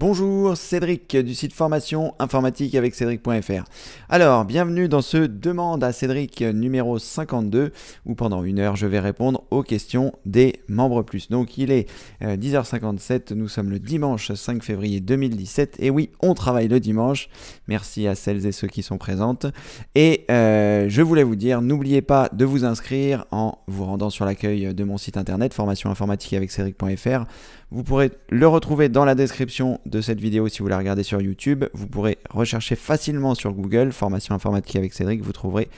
Bonjour, Cédric du site formation informatique avec cédric.fr. Alors, bienvenue dans ce Demande à Cédric numéro 52 où pendant une heure je vais répondre aux questions des membres plus. Donc il est 10h57, euh, nous sommes le dimanche 5 février 2017 et oui, on travaille le dimanche. Merci à celles et ceux qui sont présentes. Et euh, je voulais vous dire, n'oubliez pas de vous inscrire en vous rendant sur l'accueil de mon site internet formation informatique avec cédric.fr vous pourrez le retrouver dans la description de cette vidéo si vous la regardez sur YouTube. Vous pourrez rechercher facilement sur Google formation informatique avec Cédric. Vous trouverez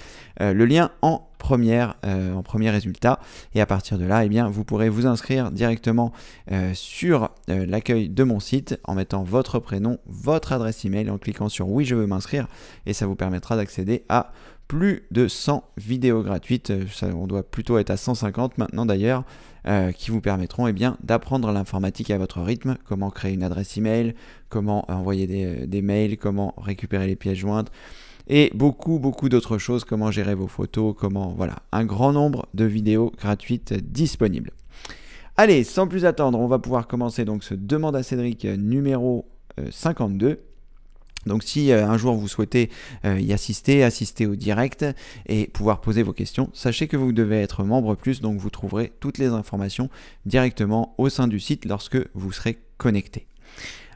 euh, le lien en première, euh, en premier résultat. Et à partir de là, eh bien, vous pourrez vous inscrire directement euh, sur l'accueil de mon site en mettant votre prénom, votre adresse email, en cliquant sur oui, je veux m'inscrire. Et ça vous permettra d'accéder à plus de 100 vidéos gratuites. on doit plutôt être à 150 maintenant d'ailleurs. Euh, qui vous permettront eh bien, d'apprendre l'informatique à votre rythme, comment créer une adresse email, comment envoyer des, euh, des mails, comment récupérer les pièces jointes et beaucoup beaucoup d'autres choses, comment gérer vos photos, comment voilà, un grand nombre de vidéos gratuites disponibles. Allez, sans plus attendre, on va pouvoir commencer donc ce demande à Cédric numéro 52 euh, donc si euh, un jour vous souhaitez euh, y assister, assister au direct et pouvoir poser vos questions, sachez que vous devez être membre plus, donc vous trouverez toutes les informations directement au sein du site lorsque vous serez connecté.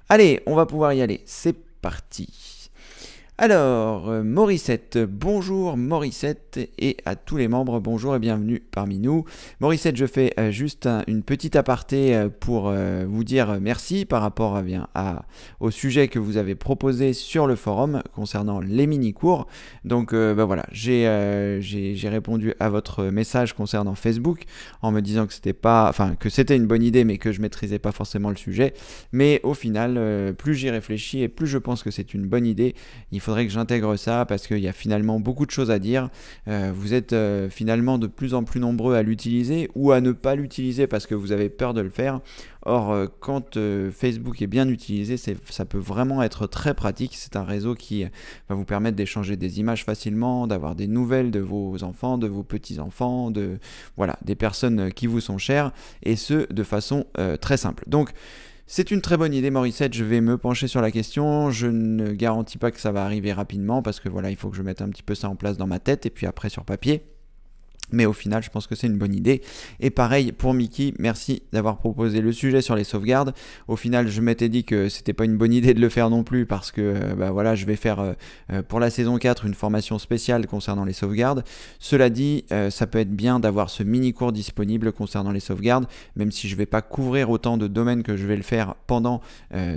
Allez, on va pouvoir y aller, c'est parti. Alors, euh, Morissette, bonjour Morissette et à tous les membres, bonjour et bienvenue parmi nous. Morissette, je fais euh, juste une petite aparté euh, pour vous dire merci par rapport à, eh bien, à, au sujet que vous avez proposé sur le forum concernant les mini-cours. Donc ben voilà, j'ai répondu à votre message concernant Facebook en me disant que c'était pas, enfin que c'était une bonne idée mais que je maîtrisais pas forcément le sujet. Mais au final, plus j'y réfléchis et plus je pense que c'est une bonne idée, il faut faudrait que j'intègre ça parce qu'il y a finalement beaucoup de choses à dire. Euh, vous êtes euh, finalement de plus en plus nombreux à l'utiliser ou à ne pas l'utiliser parce que vous avez peur de le faire. Or, euh, quand Facebook est bien utilisé, ça peut vraiment être très pratique. C'est un réseau qui va vous permettre d'échanger des images facilement, d'avoir des nouvelles de vos enfants, de vos petits-enfants, de voilà, des personnes qui vous sont chères, et ce, de façon très simple. Donc, c'est une très bonne idée, Morissette. Je vais me pencher sur la question. Je ne garantis pas que ça va arriver rapidement parce que voilà, il faut que je mette un petit peu ça en place dans ma tête et puis après sur papier. Mais au final, je pense que c'est une bonne idée. Et pareil pour Mickey, merci d'avoir proposé le sujet sur les sauvegardes. Au final, je m'étais dit que c'était pas une bonne idée de le faire non plus parce que euh, bah voilà, je vais faire euh, euh, pour la saison 4 une formation spéciale concernant les sauvegardes. Cela dit, ça peut être bien d'avoir ce mini cours disponible concernant les sauvegardes, même si je vais pas couvrir autant de domaines que je vais le faire pendant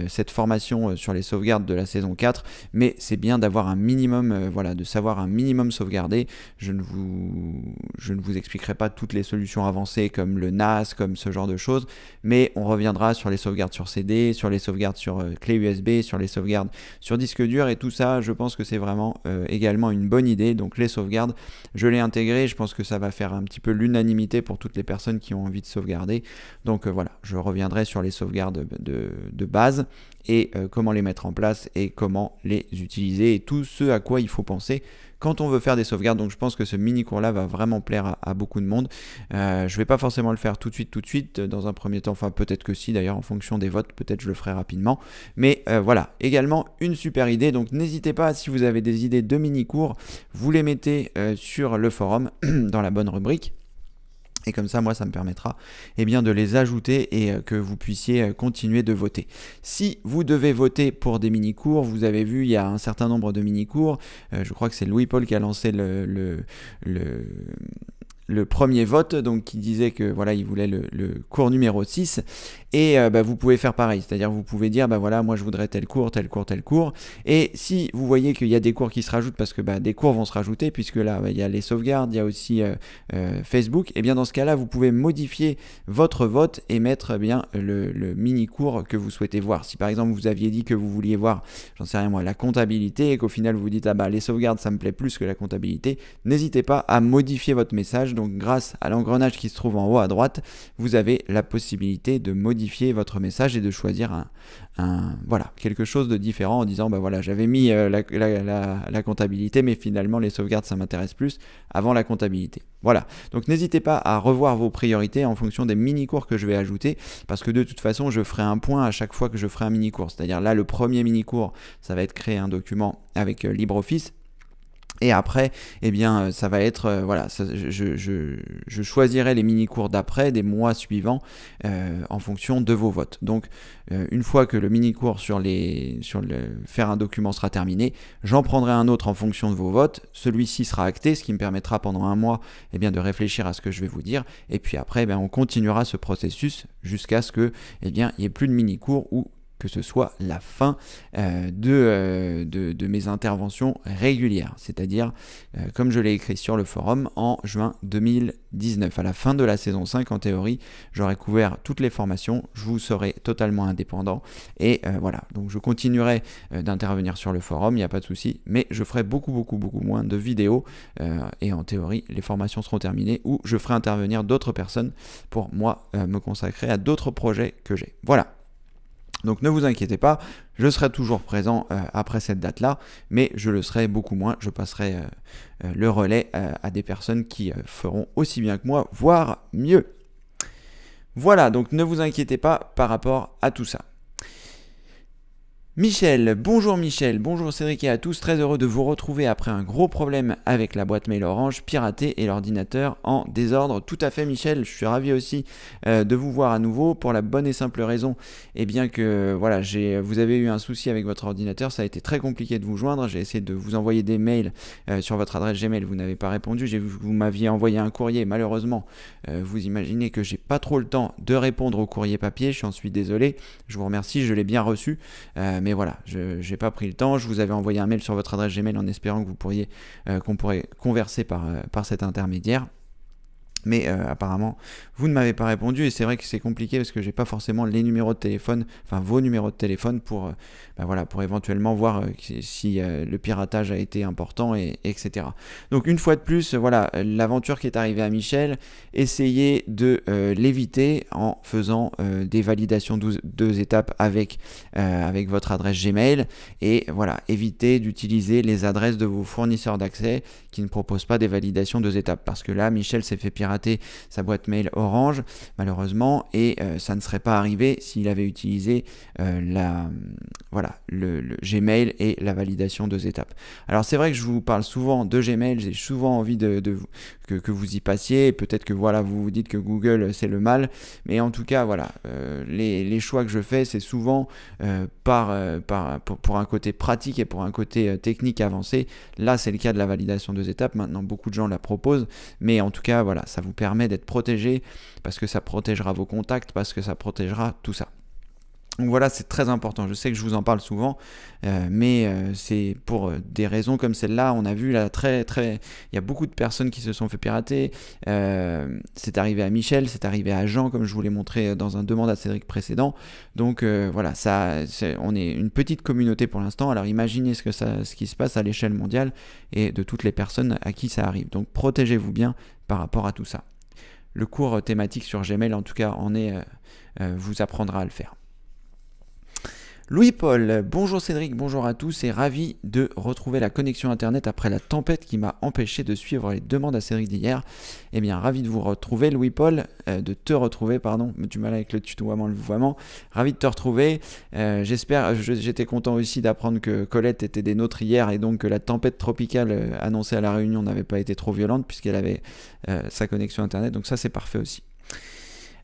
cette formation sur les sauvegardes de la saison 4, mais c'est bien d'avoir un minimum voilà, de savoir un minimum sauvegarder. Je ne vous je ne vous expliquerai pas toutes les solutions avancées comme le NAS, comme ce genre de choses, mais on reviendra sur les sauvegardes sur CD, sur les sauvegardes sur euh, clé USB, sur les sauvegardes sur disque dur et tout ça, je pense que c'est vraiment euh, également une bonne idée. Donc les sauvegardes, je l'ai intégré, je pense que ça va faire un petit peu l'unanimité pour toutes les personnes qui ont envie de sauvegarder. Donc euh, voilà, je reviendrai sur les sauvegardes de base et comment les mettre en place et comment les utiliser et tout ce à quoi il faut penser quand on veut faire des sauvegardes. Donc je pense que ce mini cours-là va vraiment plaire à, beaucoup de monde. Euh, je ne vais pas forcément le faire tout de suite, tout de suite, euh, dans un premier temps. Enfin, peut-être que si, d'ailleurs, en fonction des votes, peut-être je le ferai rapidement. Mais euh, voilà, également une super idée. Donc n'hésitez pas, si vous avez des idées de mini cours, vous les mettez sur le forum, dans la bonne rubrique. Et comme ça, moi, ça me permettra eh bien, de les ajouter et euh, que vous puissiez euh, continuer de voter. Si vous devez voter pour des mini-cours, vous avez vu, il y a un certain nombre de mini-cours. Euh, je crois que c'est Louis-Paul qui a lancé le, le, premier vote, donc qui disait que voilà, il voulait le cours numéro 6. Et euh, bah, vous pouvez faire pareil, c'est-à-dire vous pouvez dire, bah voilà, moi je voudrais tel cours, tel cours, tel cours. Et si vous voyez qu'il y a des cours qui se rajoutent, parce que bah, des cours vont se rajouter, puisque là, bah, il y a les sauvegardes, il y a aussi euh, euh, Facebook, et eh bien dans ce cas-là, vous pouvez modifier votre vote et mettre eh bien le, mini-cours que vous souhaitez voir. Si par exemple vous aviez dit que vous vouliez voir, j'en sais rien moi, la comptabilité, et qu'au final vous dites, ah bah les sauvegardes, ça me plaît plus que la comptabilité, n'hésitez pas à modifier votre message. Donc grâce à l'engrenage qui se trouve en haut à droite, vous avez la possibilité de modifier votre message et de choisir un, voilà, quelque chose de différent en disant, bah voilà, j'avais mis euh, la, la, comptabilité, mais finalement les sauvegardes, ça m'intéresse plus avant la comptabilité. Voilà, donc n'hésitez pas à revoir vos priorités en fonction des mini-cours que je vais ajouter, parce que de toute façon, je ferai un point à chaque fois que je ferai un mini-cours. C'est-à-dire là, le premier mini-cours, ça va être créer un document avec euh, LibreOffice et après, eh bien, euh, ça va être, euh, voilà, je, choisirai les mini-cours d'après, des mois suivants, euh, en fonction de vos votes. Donc, une fois que le mini-cours sur, les, sur le faire un document sera terminé, j'en prendrai un autre en fonction de vos votes. Celui-ci sera acté, ce qui me permettra pendant un mois, eh bien, de réfléchir à ce que je vais vous dire. Et puis après, eh on continuera ce processus jusqu'à ce que, eh bien, il n'y ait plus de mini-cours ou que ce soit la fin euh, euh, de, mes interventions régulières, c'est-à-dire, euh, comme je l'ai écrit sur le forum, en juin 2019. À la fin de la saison 5, en théorie, j'aurai couvert toutes les formations, je vous serai totalement indépendant, et voilà, donc je continuerai d'intervenir sur le forum, il n'y a pas de souci, mais je ferai beaucoup, beaucoup, beaucoup moins de vidéos, et en théorie, les formations seront terminées, ou je ferai intervenir d'autres personnes pour moi me consacrer à d'autres projets que j'ai. Voilà. Donc ne vous inquiétez pas, je serai toujours présent euh, après cette date-là, mais je le serai beaucoup moins, je passerai euh, euh, le relais à des personnes qui feront aussi bien que moi, voire mieux. Voilà, donc ne vous inquiétez pas par rapport à tout ça. Michel, bonjour Michel, bonjour Cédric et à tous, très heureux de vous retrouver après un gros problème avec la boîte mail orange piratée et l'ordinateur en désordre. Tout à fait Michel, je suis ravi aussi euh, de vous voir à nouveau pour la bonne et simple raison et eh bien que voilà, vous avez eu un souci avec votre ordinateur, ça a été très compliqué de vous joindre, j'ai essayé de vous envoyer des mails euh, sur votre adresse Gmail, vous n'avez pas répondu, vous m'aviez envoyé un courrier, malheureusement euh, vous imaginez que j'ai pas trop le temps de répondre au courrier papier, je suis désolé, je vous remercie, je l'ai bien reçu mais voilà, je n'ai pas pris le temps. Je vous avais envoyé un mail sur votre adresse Gmail en espérant que vous pourriez euh, qu'on pourrait converser par, euh, par cet intermédiaire. Mais euh, apparemment, vous ne m'avez pas répondu et c'est vrai que c'est compliqué parce que j'ai pas forcément les numéros de téléphone, enfin vos numéros de téléphone pour, euh, bah voilà, pour éventuellement voir euh, si le piratage a été important et etc. Donc une fois de plus, voilà l'aventure qui est arrivée à Michel. Essayez de l'éviter en faisant des validations deux, étapes avec avec votre adresse Gmail et voilà évitez d'utiliser les adresses de vos fournisseurs d'accès qui ne proposent pas des validations deux étapes parce que là Michel s'est fait pirater raté sa boîte mail Orange, malheureusement, et euh, ça ne serait pas arrivé s'il avait utilisé euh, la, voilà, le, Gmail et la validation deux étapes. Alors c'est vrai que je vous parle souvent de Gmail, j'ai souvent envie de, de que, vous y passiez, peut-être que voilà, vous vous dites que Google euh, c'est le mal, mais en tout cas, voilà, les, choix que je fais, c'est souvent par, par, pour, pour, un côté pratique et pour un côté technique avancé. Là, c'est le cas de la validation deux étapes, maintenant beaucoup de gens la proposent, mais en tout cas, voilà, ça ça vous permet d'être protégé parce que ça protégera vos contacts, parce que ça protégera tout ça. Donc voilà, c'est très important. Je sais que je vous en parle souvent, euh, mais euh, c'est pour euh, des raisons comme celle-là. On a vu là très très, il y a beaucoup de personnes qui se sont fait pirater. c'est arrivé à Michel, c'est arrivé à Jean, comme je vous l'ai montré dans un demande à Cédric précédent. Donc voilà, ça, on est une petite communauté pour l'instant. Alors imaginez ce que ça, ce qui se passe à l'échelle mondiale et de toutes les personnes à qui ça arrive. Donc protégez-vous bien par rapport à tout ça. Le cours thématique sur Gmail, en tout cas, en est, vous apprendra à le faire. Louis-Paul, bonjour Cédric, bonjour à tous et ravi de retrouver la connexion internet après la tempête qui m'a empêché de suivre les demandes à Cédric d'hier. Eh bien, ravi de vous retrouver Louis-Paul, euh, de te retrouver, pardon, du mal avec le tutoiement, le vouvoiement. Ravi de te retrouver. Euh, j'espère, j'étais content aussi d'apprendre que Colette était des nôtres hier et donc que la tempête tropicale euh, annoncée à la Réunion n'avait pas été trop violente puisqu'elle avait sa connexion internet. Donc ça, c'est parfait aussi.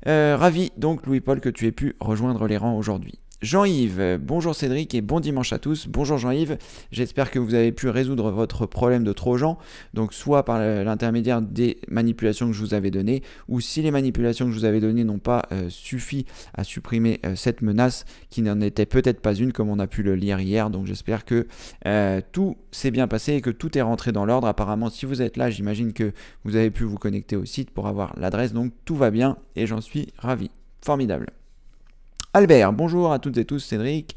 ravi donc Louis-Paul que tu aies pu rejoindre les rangs aujourd'hui. Jean-Yves. Bonjour Cédric et bon dimanche à tous. Bonjour Jean-Yves. J'espère que vous avez pu résoudre votre problème de Trojan, donc soit par l'intermédiaire des manipulations que je vous avais données, ou si les manipulations que je vous avais données n'ont pas euh, suffi à supprimer euh, cette menace qui n'en était peut-être pas une comme on a pu le lire hier. Donc j'espère que euh, tout s'est bien passé et que tout est rentré dans l'ordre. Apparemment, si vous êtes là, j'imagine que vous avez pu vous connecter au site pour avoir l'adresse. Donc tout va bien et j'en suis ravi. Formidable. Albert. Bonjour à toutes et tous, Cédric.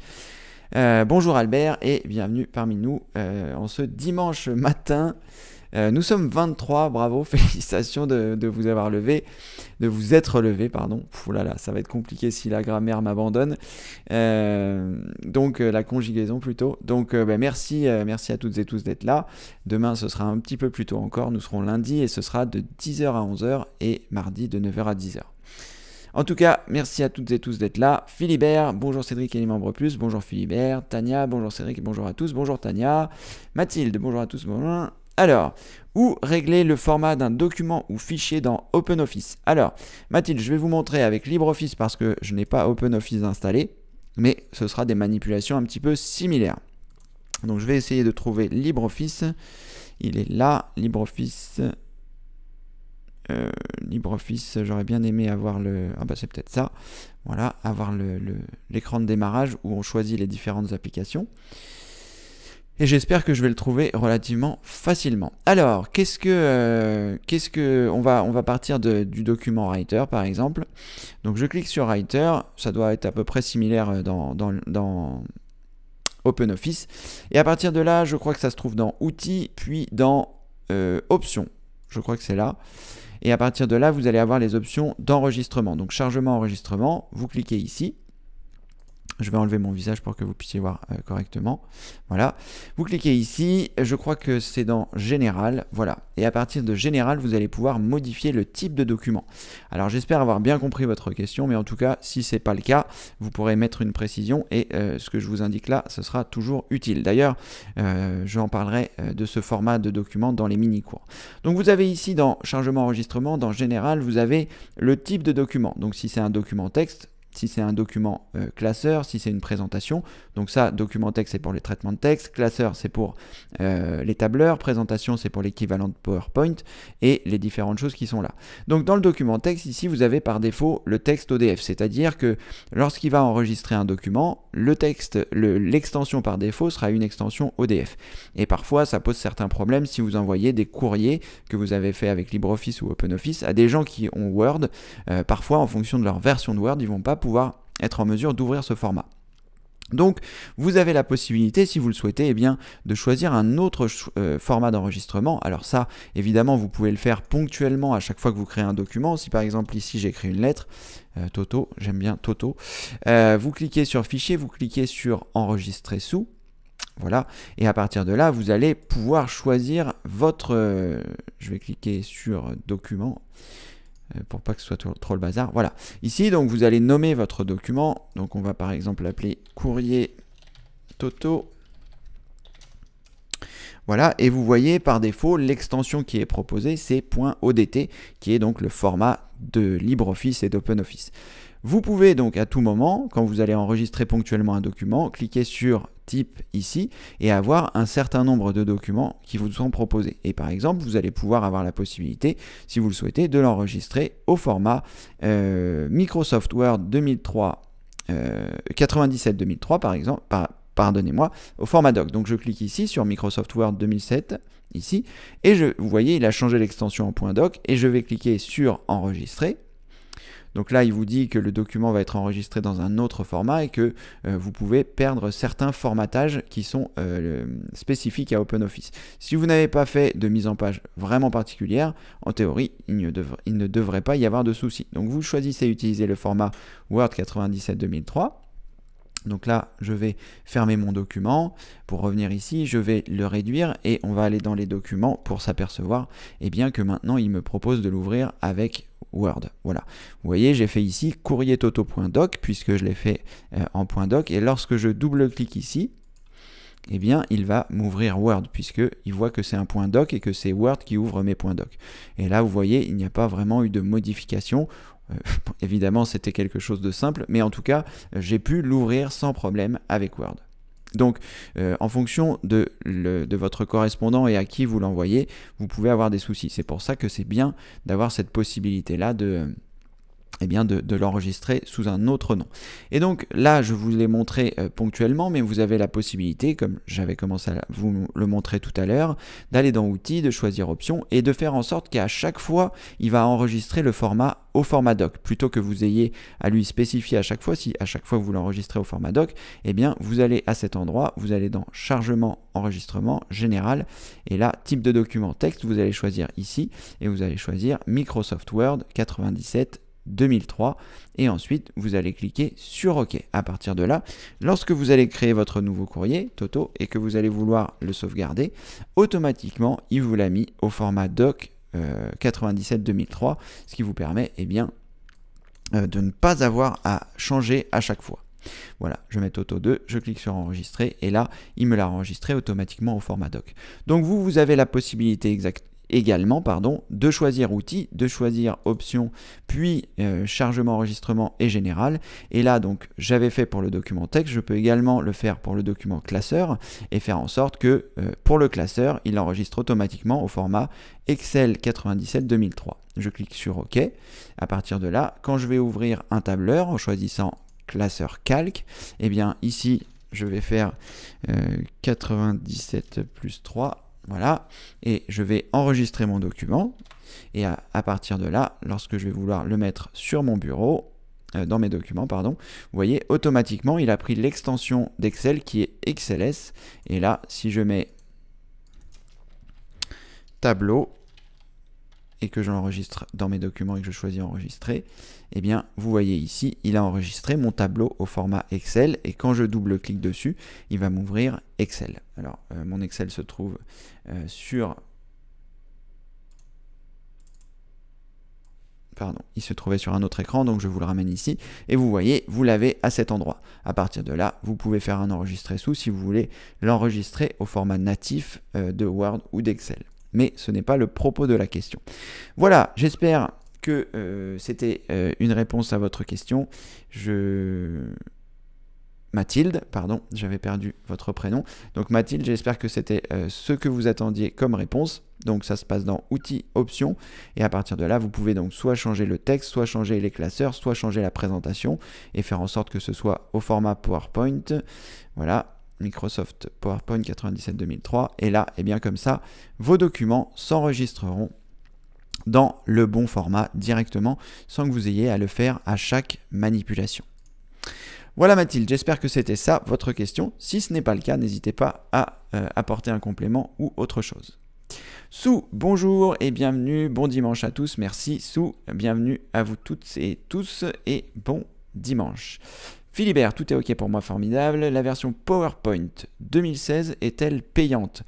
Euh, bonjour Albert et bienvenue parmi nous euh, en ce dimanche matin. Euh, nous sommes 23, bravo, félicitations de, vous avoir levé, de vous être levé, pardon. Ouh là là, ça va être compliqué si la grammaire m'abandonne. donc la conjugaison plutôt. Donc ben, merci, merci à toutes et tous d'être là. Demain ce sera un petit peu plus tôt encore, nous serons lundi et ce sera de 10h à 11h et mardi de 9h à 10h. En tout cas, merci à toutes et tous d'être là. Philibert, bonjour Cédric et les membres plus, bonjour Philibert, Tania, bonjour Cédric, bonjour à tous, bonjour Tania, Mathilde, bonjour à tous, bonjour. Alors, où régler le format d'un document ou fichier dans OpenOffice Alors, Mathilde, je vais vous montrer avec LibreOffice parce que je n'ai pas OpenOffice installé, mais ce sera des manipulations un petit peu similaires. Donc, je vais essayer de trouver LibreOffice. Il est là, LibreOffice. Euh, LibreOffice, j'aurais bien aimé avoir le. Ah bah c'est peut-être ça. Voilà, avoir l'écran le, de démarrage où on choisit les différentes applications. Et j'espère que je vais le trouver relativement facilement. Alors, qu'est-ce que, euh, qu'est-ce que, on va, on va partir de, du document Writer par exemple. Donc, je clique sur Writer. Ça doit être à peu près similaire euh, dans, OpenOffice. Et à partir de là, je crois que ça se trouve dans Outils, puis dans Options. Je crois que c'est là. Et à partir de là, vous allez avoir les options d'enregistrement. Donc chargement, enregistrement, vous cliquez ici. Je vais enlever mon visage pour que vous puissiez voir euh, correctement. Voilà. Vous cliquez ici. Je crois que c'est dans Général. Voilà. Et à partir de Général, vous allez pouvoir modifier le type de document. Alors j'espère avoir bien compris votre question, mais en tout cas, si ce n'est pas le cas, vous pourrez mettre une précision et euh, ce que je vous indique là, ce sera toujours utile. D'ailleurs, je euh, j'en parlerai de ce format de document dans les mini-cours. Donc vous avez ici dans Chargement enregistrement, dans Général, vous avez le type de document. Donc si c'est un document texte, si c'est un document euh, classeur, si c'est une présentation. Donc ça, document texte, c'est pour les traitements de texte, classeur, c'est pour euh, les tableurs, présentation, c'est pour l'équivalent de PowerPoint et les différentes choses qui sont là. Donc dans le document texte, ici, vous avez par défaut le texte ODF, c'est-à-dire que lorsqu'il va enregistrer un document, le texte, l'extension par défaut sera une extension ODF. Et parfois, ça pose certains problèmes si vous envoyez des courriers que vous avez fait avec LibreOffice ou OpenOffice à des gens qui ont Word. Euh, parfois, en fonction de leur version de Word, ils vont pas pouvoir être en mesure d'ouvrir ce format. Donc, vous avez la possibilité, si vous le souhaitez, et eh bien, de choisir un autre euh, format d'enregistrement. Alors ça, évidemment, vous pouvez le faire ponctuellement à chaque fois que vous créez un document. Si par exemple ici j'écris une lettre, euh, Toto, j'aime bien Toto, euh, vous cliquez sur Fichier, vous cliquez sur Enregistrer sous. Voilà, et à partir de là, vous allez pouvoir choisir votre... je vais cliquer sur Document. Euh, pour pas que ce soit trop, le bazar. Voilà. Ici, donc, vous allez nommer votre document. Donc, on va par exemple l'appeler courrier Toto. Voilà, et vous voyez par défaut l'extension qui est proposée, c'est .odt, qui est donc le format de LibreOffice et d'OpenOffice. Vous pouvez donc à tout moment, quand vous allez enregistrer ponctuellement un document, cliquer sur type ici et avoir un certain nombre de documents qui vous sont proposés. Et par exemple, vous allez pouvoir avoir la possibilité, si vous le souhaitez, de l'enregistrer au format euh, Microsoft Word 2003. 97-2003 euh, par exemple, pardonnez-moi, au format doc. Donc je clique ici sur Microsoft Word 2007, ici, et je, vous voyez, il a changé l'extension en point .doc, et je vais cliquer sur Enregistrer, donc là, il vous dit que le document va être enregistré dans un autre format et que euh, vous pouvez perdre certains formatages qui sont euh, spécifiques à OpenOffice. Si vous n'avez pas fait de mise en page vraiment particulière, en théorie, il ne, devrait pas y avoir de soucis. Donc vous choisissez d'utiliser le format Word 97-2003. Donc là, je vais fermer mon document. Pour revenir ici, je vais le réduire et on va aller dans les documents pour s'apercevoir eh que maintenant, il me propose de l'ouvrir avec Word. Voilà. Vous voyez, j'ai fait ici courrier Toto.doc, puisque je l'ai fait euh, en .doc et lorsque je double-clique ici, eh bien, il va m'ouvrir Word puisque il voit que c'est un point .doc et que c'est Word qui ouvre mes .doc. Et là, vous voyez, il n'y a pas vraiment eu de modification. Euh, évidemment, c'était quelque chose de simple, mais en tout cas, j'ai pu l'ouvrir sans problème avec Word. Donc, euh, en fonction de, de, votre correspondant et à qui vous l'envoyez, vous pouvez avoir des soucis. C'est pour ça que c'est bien d'avoir cette possibilité-là de eh bien de, l'enregistrer sous un autre nom. Et donc là, je vous l'ai montré euh, ponctuellement, mais vous avez la possibilité, comme j'avais commencé à vous le montrer tout à l'heure, d'aller dans Outils, de choisir Options et de faire en sorte qu'à chaque fois, il va enregistrer le format au format doc. Plutôt que vous ayez à lui spécifier à chaque fois, si à chaque fois vous l'enregistrez au format doc, eh bien vous allez à cet endroit, vous allez dans Chargement, Enregistrement, Général, et là, Type de document texte, vous allez choisir ici, et vous allez choisir Microsoft Word 97 2003 et ensuite vous allez cliquer sur OK. À partir de là, lorsque vous allez créer votre nouveau courrier Toto et que vous allez vouloir le sauvegarder, automatiquement il vous l'a mis au format doc 97-2003, euh, ce qui vous permet eh bien, euh, de ne pas avoir à changer à chaque fois. Voilà, je mets Toto 2, je clique sur enregistrer et là, il me l'a enregistré automatiquement au format doc. Donc vous, vous avez la possibilité exacte également pardon, de choisir outils, de choisir option, puis euh, chargement, enregistrement et général. Et là, donc, j'avais fait pour le document texte, je peux également le faire pour le document classeur et faire en sorte que euh, pour le classeur, il enregistre automatiquement au format Excel 97 2003. Je clique sur OK. À partir de là, quand je vais ouvrir un tableur en choisissant classeur calque, et eh bien ici, je vais faire 97 euh, plus 3 voilà, et je vais enregistrer mon document. Et à, partir de là, lorsque je vais vouloir le mettre sur mon bureau, euh, dans mes documents, pardon, vous voyez, automatiquement, il a pris l'extension d'Excel qui est XLS. Et là, si je mets tableau et que j'enregistre dans mes documents et que je choisis enregistrer, eh bien, vous voyez ici, il a enregistré mon tableau au format Excel et quand je double-clique dessus, il va m'ouvrir Excel. Alors, euh, mon Excel se trouve euh, sur... Pardon, il se trouvait sur un autre écran, donc je vous le ramène ici. Et vous voyez, vous l'avez à cet endroit. À partir de là, vous pouvez faire un enregistré sous si vous voulez l'enregistrer au format natif euh, de Word ou d'Excel mais ce n'est pas le propos de la question. Voilà, j'espère que euh, c'était euh, une réponse à votre question. Je... Mathilde, pardon, j'avais perdu votre prénom. Donc Mathilde, j'espère que c'était euh, ce que vous attendiez comme réponse. Donc ça se passe dans outils, options. Et à partir de là, vous pouvez donc soit changer le texte, soit changer les classeurs, soit changer la présentation et faire en sorte que ce soit au format PowerPoint. Voilà, Microsoft PowerPoint 97 2003. Et là, et eh bien comme ça, vos documents s'enregistreront dans le bon format directement sans que vous ayez à le faire à chaque manipulation. Voilà Mathilde, j'espère que c'était ça votre question. Si ce n'est pas le cas, n'hésitez pas à euh, apporter un complément ou autre chose. Sou, bonjour et bienvenue, bon dimanche à tous, merci Sou, bienvenue à vous toutes et tous et bon dimanche. Philibert, tout est ok pour moi, formidable. La version PowerPoint 2016 est-elle payante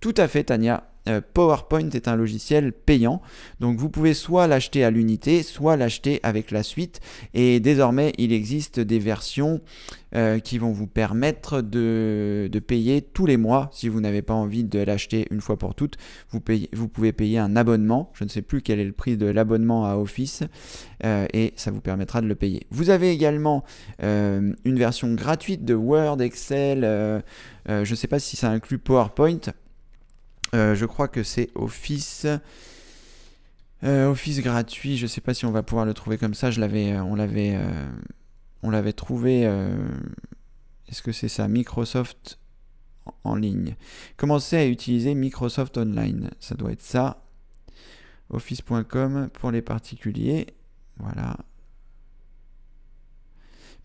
Tout à fait Tania, euh, PowerPoint est un logiciel payant. Donc vous pouvez soit l'acheter à l'unité, soit l'acheter avec la suite. Et désormais, il existe des versions euh, qui vont vous permettre de, payer tous les mois. Si vous n'avez pas envie de l'acheter une fois pour toutes, vous, payez, vous, pouvez payer un abonnement. Je ne sais plus quel est le prix de l'abonnement à Office. Euh, et ça vous permettra de le payer. Vous avez également une version gratuite de Word, Excel. je ne sais pas si ça inclut PowerPoint euh, je crois que c'est Office. Euh, office gratuit, je ne sais pas si on va pouvoir le trouver comme ça. Je l'avais, euh, on l'avait, on l'avait trouvé. Est-ce que c'est ça, Microsoft en ligne. Commencez à utiliser Microsoft Online. Ça doit être ça. Office.com pour les particuliers. Voilà.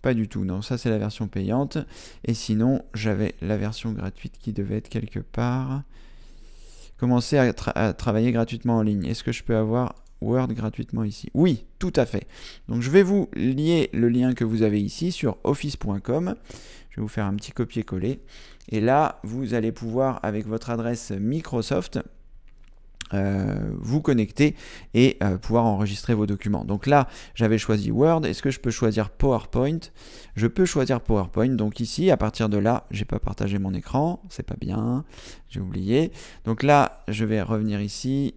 Pas du tout, non, ça c'est la version payante. Et sinon, j'avais la version gratuite qui devait être quelque part commencer à, travailler gratuitement en ligne. Est-ce que je peux avoir Word gratuitement ici Oui, tout à fait. Donc je vais vous lier le lien que vous avez ici sur office.com. Je vais vous faire un petit copier-coller. Et là, vous allez pouvoir, avec votre adresse Microsoft, euh, vous connecter et euh, pouvoir enregistrer vos documents. Donc là, j'avais choisi Word. Est-ce que je peux choisir PowerPoint Je peux choisir PowerPoint. Donc ici, à partir de là, j'ai pas partagé mon écran. C'est pas bien. J'ai oublié. Donc là, je vais revenir ici.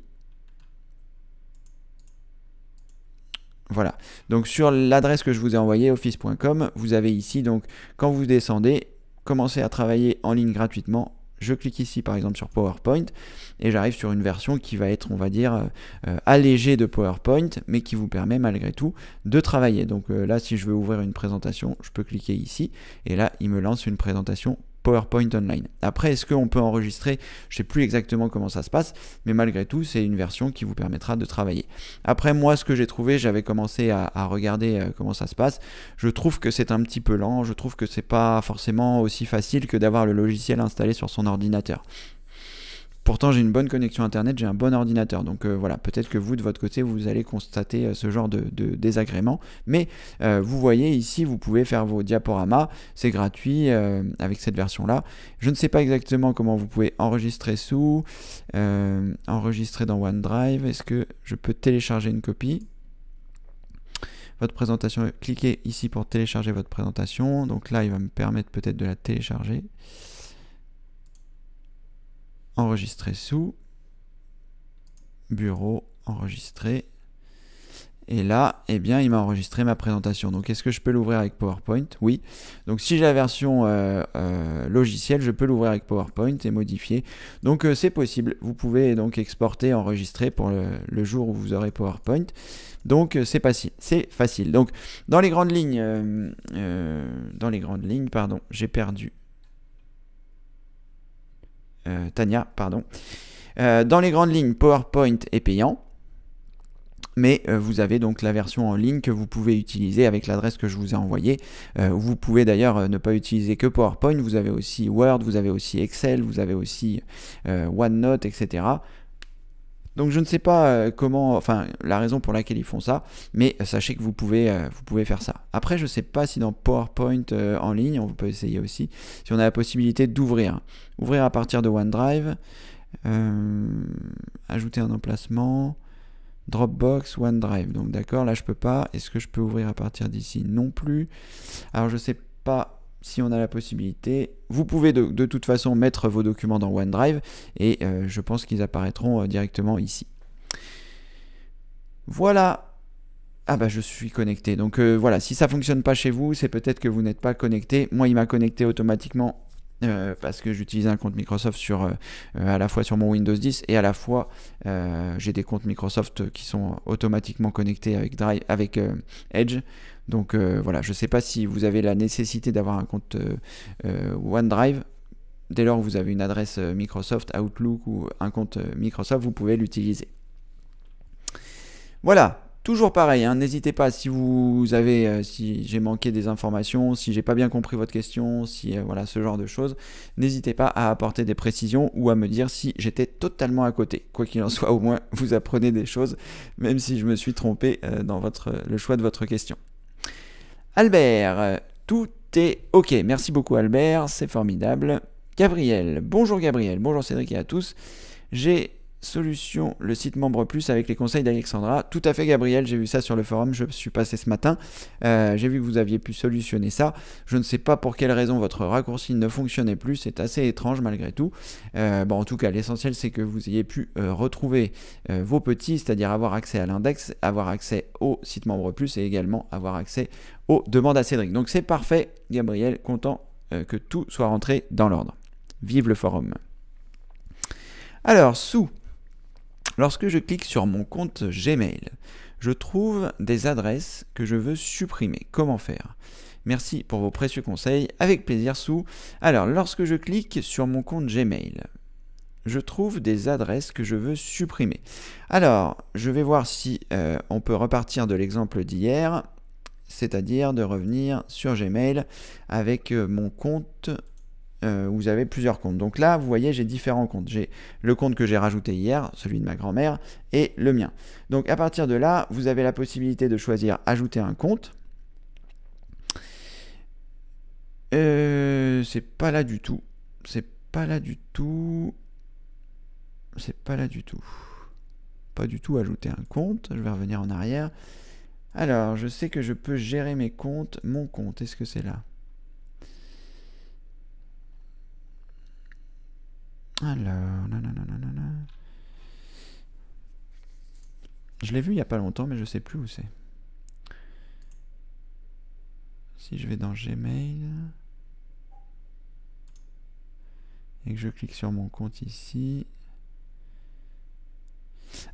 Voilà. Donc sur l'adresse que je vous ai envoyée, office.com, vous avez ici, donc quand vous descendez, commencez à travailler en ligne gratuitement je clique ici par exemple sur PowerPoint et j'arrive sur une version qui va être, on va dire, euh, euh, allégée de PowerPoint, mais qui vous permet malgré tout de travailler. Donc euh, là, si je veux ouvrir une présentation, je peux cliquer ici et là, il me lance une présentation PowerPoint Online. Après, est-ce qu'on peut enregistrer Je ne sais plus exactement comment ça se passe, mais malgré tout, c'est une version qui vous permettra de travailler. Après, moi, ce que j'ai trouvé, j'avais commencé à, à, regarder euh, comment ça se passe. Je trouve que c'est un petit peu lent, je trouve que c'est pas forcément aussi facile que d'avoir le logiciel installé sur son ordinateur. Pourtant, j'ai une bonne connexion Internet, j'ai un bon ordinateur. Donc euh, voilà, peut-être que vous, de votre côté, vous allez constater euh, ce genre de, désagrément. Mais euh, vous voyez ici, vous pouvez faire vos diaporamas. C'est gratuit avec cette version-là. Je ne sais pas exactement comment vous pouvez enregistrer sous, enregistrer dans OneDrive. Est-ce que je peux télécharger une copie votre présentation, cliquez ici pour télécharger votre présentation. Donc là, il va me permettre peut-être de la télécharger enregistrer sous, bureau, enregistré Et là, eh bien, il m'a enregistré ma présentation. Donc, est-ce que je peux l'ouvrir avec PowerPoint Oui. Donc, si j'ai la version euh, euh, logicielle, je peux l'ouvrir avec PowerPoint et modifier. Donc, euh, c'est possible. Vous pouvez donc exporter, enregistrer pour le, jour où vous aurez PowerPoint. Donc, c'est facile. C'est facile. Donc, dans les grandes lignes, dans les grandes lignes, pardon, j'ai perdu euh, Tania, pardon. Euh, dans les grandes lignes, PowerPoint est payant. Mais euh, vous avez donc la version en ligne que vous pouvez utiliser avec l'adresse que je vous ai envoyée. vous pouvez d'ailleurs ne pas utiliser que PowerPoint, vous avez aussi Word, vous avez aussi Excel, vous avez aussi OneNote, etc. Donc je ne sais pas euh, comment, enfin la raison pour laquelle ils font ça, mais sachez que vous pouvez, euh, vous pouvez faire ça. Après, je ne sais pas si dans PowerPoint euh, en ligne, on peut essayer aussi, si on a la possibilité d'ouvrir. Ouvrir à partir de OneDrive, ajouter un emplacement, Dropbox, OneDrive. Donc d'accord, là je peux pas. Est-ce que je peux ouvrir à partir d'ici Non plus. Alors je ne sais pas si on a la possibilité. Vous pouvez de, toute façon mettre vos documents dans OneDrive et euh, je pense qu'ils apparaîtront euh, directement ici. Voilà. Ah bah je suis connecté. Donc euh, voilà, si ça fonctionne pas chez vous, c'est peut-être que vous n'êtes pas connecté. Moi, il m'a connecté automatiquement parce que j'utilise un compte Microsoft sur, à la fois sur mon Windows 10 et à la fois j'ai des comptes Microsoft qui sont automatiquement connectés avec, Drive, avec Edge. Donc euh, voilà, je ne sais pas si vous avez la nécessité d'avoir un compte euh, euh, OneDrive dès lors que vous avez une adresse Microsoft Outlook ou un compte Microsoft, vous pouvez l'utiliser. Voilà, toujours pareil, hein, n'hésitez pas si vous avez, si j'ai manqué des informations, si j'ai pas bien compris votre question, si voilà ce genre de choses, n'hésitez pas à apporter des précisions ou à me dire si j'étais totalement à côté. Quoi qu'il en soit, au moins vous apprenez des choses, même si je me suis trompé dans votre, le choix de votre question. Albert, tout est OK. Merci beaucoup Albert, c'est formidable. Gabriel, bonjour Gabriel, bonjour Cédric et à tous. J'ai solution, le site membre plus avec les conseils d'Alexandra. Tout à fait Gabriel, j'ai vu ça sur le forum, je suis passé ce matin. Euh, j'ai vu que vous aviez pu solutionner ça. Je ne sais pas pour quelle raison votre raccourci ne fonctionnait plus, c'est assez étrange malgré tout. Euh, bon, en tout cas, l'essentiel c'est que vous ayez pu euh, retrouver vos petits, c'est-à-dire avoir accès à l'index, avoir accès au site membre plus et également avoir accès aux demandes à Cédric. Donc c'est parfait Gabriel, content que tout soit rentré dans l'ordre. Vive le forum. Alors, sous Lorsque je clique sur mon compte Gmail, je trouve des adresses que je veux supprimer. Comment faire Merci pour vos précieux conseils. Avec plaisir, Sou. Alors, lorsque je clique sur mon compte Gmail, je trouve des adresses que je veux supprimer. Alors, je vais voir si euh, on peut repartir de l'exemple d'hier, c'est-à-dire de revenir sur Gmail avec euh, mon compte euh, vous avez plusieurs comptes. Donc là, vous voyez, j'ai différents comptes. J'ai le compte que j'ai rajouté hier, celui de ma grand-mère, et le mien. Donc à partir de là, vous avez la possibilité de choisir ajouter un compte. Euh, c'est pas là du tout. C'est pas là du tout. C'est pas là du tout. Pas du tout ajouter un compte. Je vais revenir en arrière. Alors, je sais que je peux gérer mes comptes. Mon compte, est-ce que c'est là Alors, Je l'ai vu il n'y a pas longtemps, mais je sais plus où c'est. Si je vais dans Gmail et que je clique sur mon compte ici.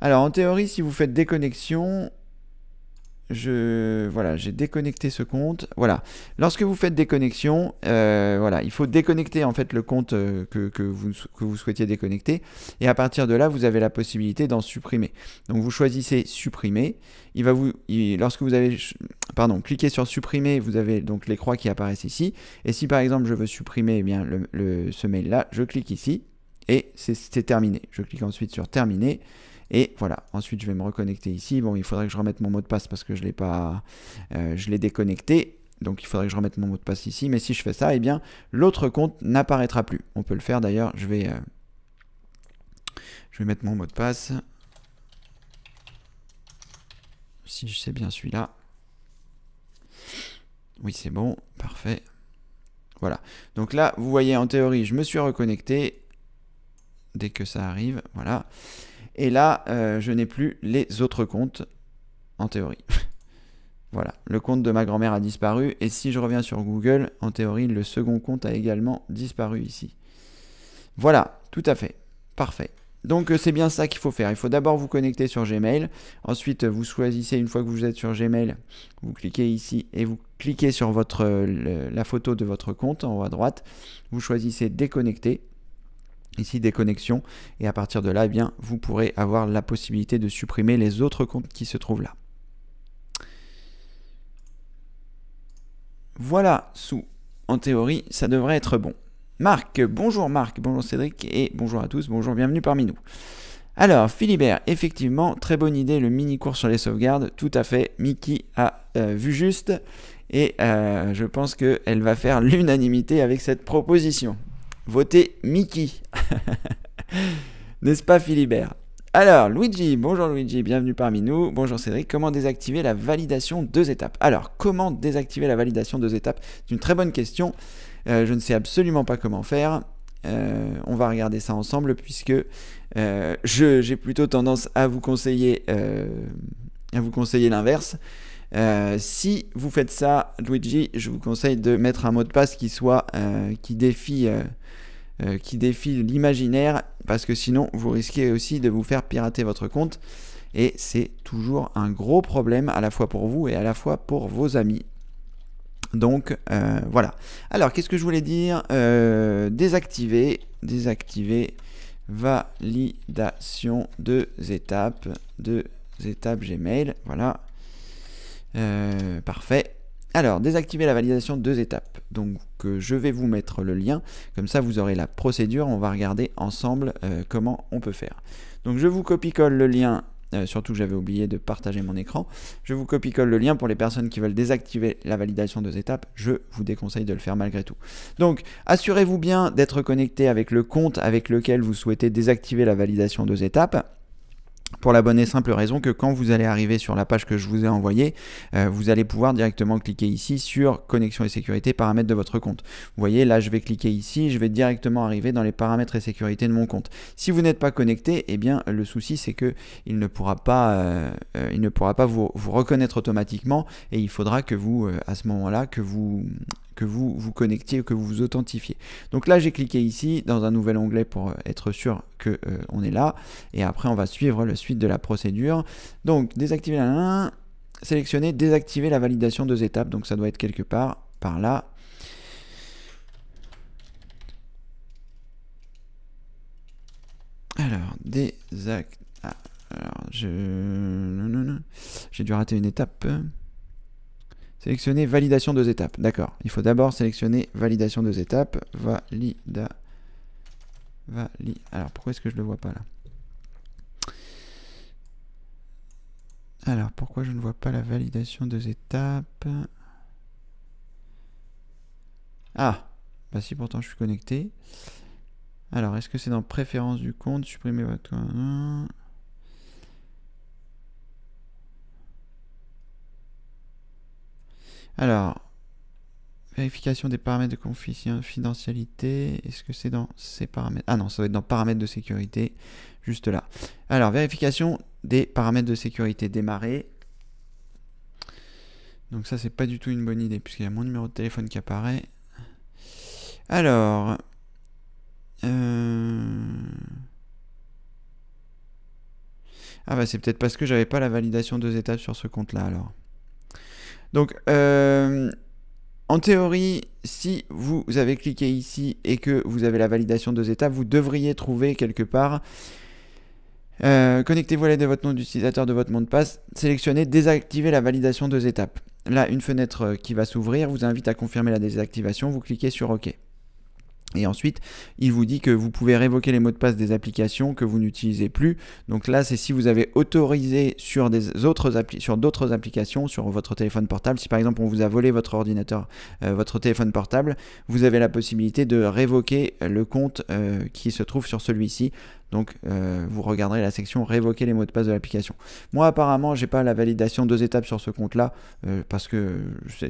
Alors en théorie, si vous faites déconnexion, je voilà, j'ai déconnecté ce compte. Voilà. Lorsque vous faites des connexions, euh, voilà, il faut déconnecter en fait le compte euh, que, vous, vous souhaitiez déconnecter. Et à partir de là, vous avez la possibilité d'en supprimer. Donc vous choisissez supprimer. Il va vous, lorsque vous avez, pardon, cliquez sur supprimer, vous avez donc les croix qui apparaissent ici. Et si par exemple je veux supprimer eh bien le, ce mail là, je clique ici et c'est terminé. Je clique ensuite sur terminer. Et voilà, ensuite je vais me reconnecter ici. Bon, il faudrait que je remette mon mot de passe parce que je l'ai pas, euh, je l'ai déconnecté. Donc il faudrait que je remette mon mot de passe ici. Mais si je fais ça, eh bien l'autre compte n'apparaîtra plus. On peut le faire d'ailleurs. Je vais, euh, je vais mettre mon mot de passe. Si je sais bien celui-là. Oui, c'est bon. Parfait. Voilà. Donc là, vous voyez, en théorie, je me suis reconnecté dès que ça arrive. Voilà. Et là, euh, je n'ai plus les autres comptes, en théorie. voilà, le compte de ma grand-mère a disparu. Et si je reviens sur Google, en théorie, le second compte a également disparu ici. Voilà, tout à fait. Parfait. Donc euh, c'est bien ça qu'il faut faire. Il faut d'abord vous connecter sur Gmail. Ensuite, vous choisissez, une fois que vous êtes sur Gmail, vous cliquez ici et vous cliquez sur votre, euh, la photo de votre compte en haut à droite. Vous choisissez déconnecter ici des connexions et à partir de là eh bien vous pourrez avoir la possibilité de supprimer les autres comptes qui se trouvent là. Voilà sous en théorie ça devrait être bon. Marc, bonjour Marc, bonjour Cédric et bonjour à tous, bonjour, bienvenue parmi nous. Alors, Philibert, effectivement, très bonne idée, le mini-cours sur les sauvegardes, tout à fait, Mickey a euh, vu juste, et euh, je pense qu'elle va faire l'unanimité avec cette proposition. Votez Mickey. N'est-ce pas Philibert alors, Luigi, bonjour Luigi, bienvenue parmi nous. Bonjour Cédric, comment désactiver la validation deux étapes Alors, comment désactiver la validation deux étapes C'est une très bonne question. Euh, je ne sais absolument pas comment faire. Euh, on va regarder ça ensemble puisque euh, j'ai plutôt tendance à vous conseiller, à vous conseiller l'inverse. Euh, si vous faites ça, Luigi, je vous conseille de mettre un mot de passe qui soit euh, qui défie euh, qui défie l'imaginaire parce que sinon vous risquez aussi de vous faire pirater votre compte et c'est toujours un gros problème à la fois pour vous et à la fois pour vos amis. Donc voilà. Alors qu'est-ce que je voulais dire Désactiver, désactiver validation deux étapes, deux étapes Gmail. Voilà. Euh, parfait. Alors, désactiver la validation deux étapes. Donc, je vais vous mettre le lien. Comme ça, vous aurez la procédure. On va regarder ensemble euh, comment on peut faire. Donc, je vous copie-colle le lien. Euh, surtout, j'avais oublié de partager mon écran. Je vous copie-colle le lien pour les personnes qui veulent désactiver la validation deux étapes. Je vous déconseille de le faire malgré tout. Donc, assurez-vous bien d'être connecté avec le compte avec lequel vous souhaitez désactiver la validation deux étapes pour la bonne et simple raison que quand vous allez arriver sur la page que je vous ai envoyée, euh, vous allez pouvoir directement cliquer ici sur connexion et sécurité paramètres de votre compte. Vous voyez là je vais cliquer ici, je vais directement arriver dans les paramètres et sécurité de mon compte. Si vous n'êtes pas connecté, eh bien le souci c'est que il ne pourra pas, euh, euh, il ne pourra pas vous, reconnaître automatiquement et il faudra que vous à ce moment-là que vous que vous vous connectiez, que vous vous authentifiez. Donc là, j'ai cliqué ici dans un nouvel onglet pour euh, être sûr que euh, on est là. Et après, on va suivre la suite de la procédure. Donc, désactiver la sélectionner, désactiver la validation deux étapes. Donc ça doit être quelque part par là. Alors, désactiver. Ah, alors, je. J'ai dû rater une étape. Sélectionner validation deux étapes. D'accord. Il faut d'abord sélectionner validation deux étapes. Valida. Vali. Alors pourquoi est-ce que je le vois pas là Alors pourquoi je ne vois pas la validation deux étapes Ah Bah si pourtant je suis connecté. Alors est-ce que c'est dans préférence du compte Supprimer votre. Alors, vérification des paramètres de confidentialité. Est-ce que c'est dans ces paramètres Ah non, ça doit être dans paramètres de sécurité, juste là. Alors, vérification des paramètres de sécurité démarrer. Donc ça, c'est pas du tout une bonne idée, puisqu'il y a mon numéro de téléphone qui apparaît. Alors... Euh, ah bah c'est peut-être parce que j'avais pas la validation deux étapes sur ce compte-là alors. Donc, euh, en théorie, si vous avez cliqué ici et que vous avez la validation deux étapes, vous devriez trouver quelque part euh, connectez-vous à l'aide de votre nom d'utilisateur de votre mot de passe, sélectionnez désactiver la validation deux étapes. Là, une fenêtre euh, qui va s'ouvrir vous invite à confirmer la désactivation, vous cliquez sur OK. Et ensuite, il vous dit que vous pouvez révoquer les mots de passe des applications que vous n'utilisez plus. Donc là, c'est si vous avez autorisé sur des sur d'autres applications, sur votre téléphone portable. Si par exemple on vous a volé votre ordinateur, euh, votre téléphone portable, vous avez la possibilité de révoquer le compte euh, qui se trouve sur celui-ci donc euh, vous regarderez la section révoquer les mots de passe de l'application. Moi apparemment j'ai pas la validation deux étapes sur ce compte là euh, parce que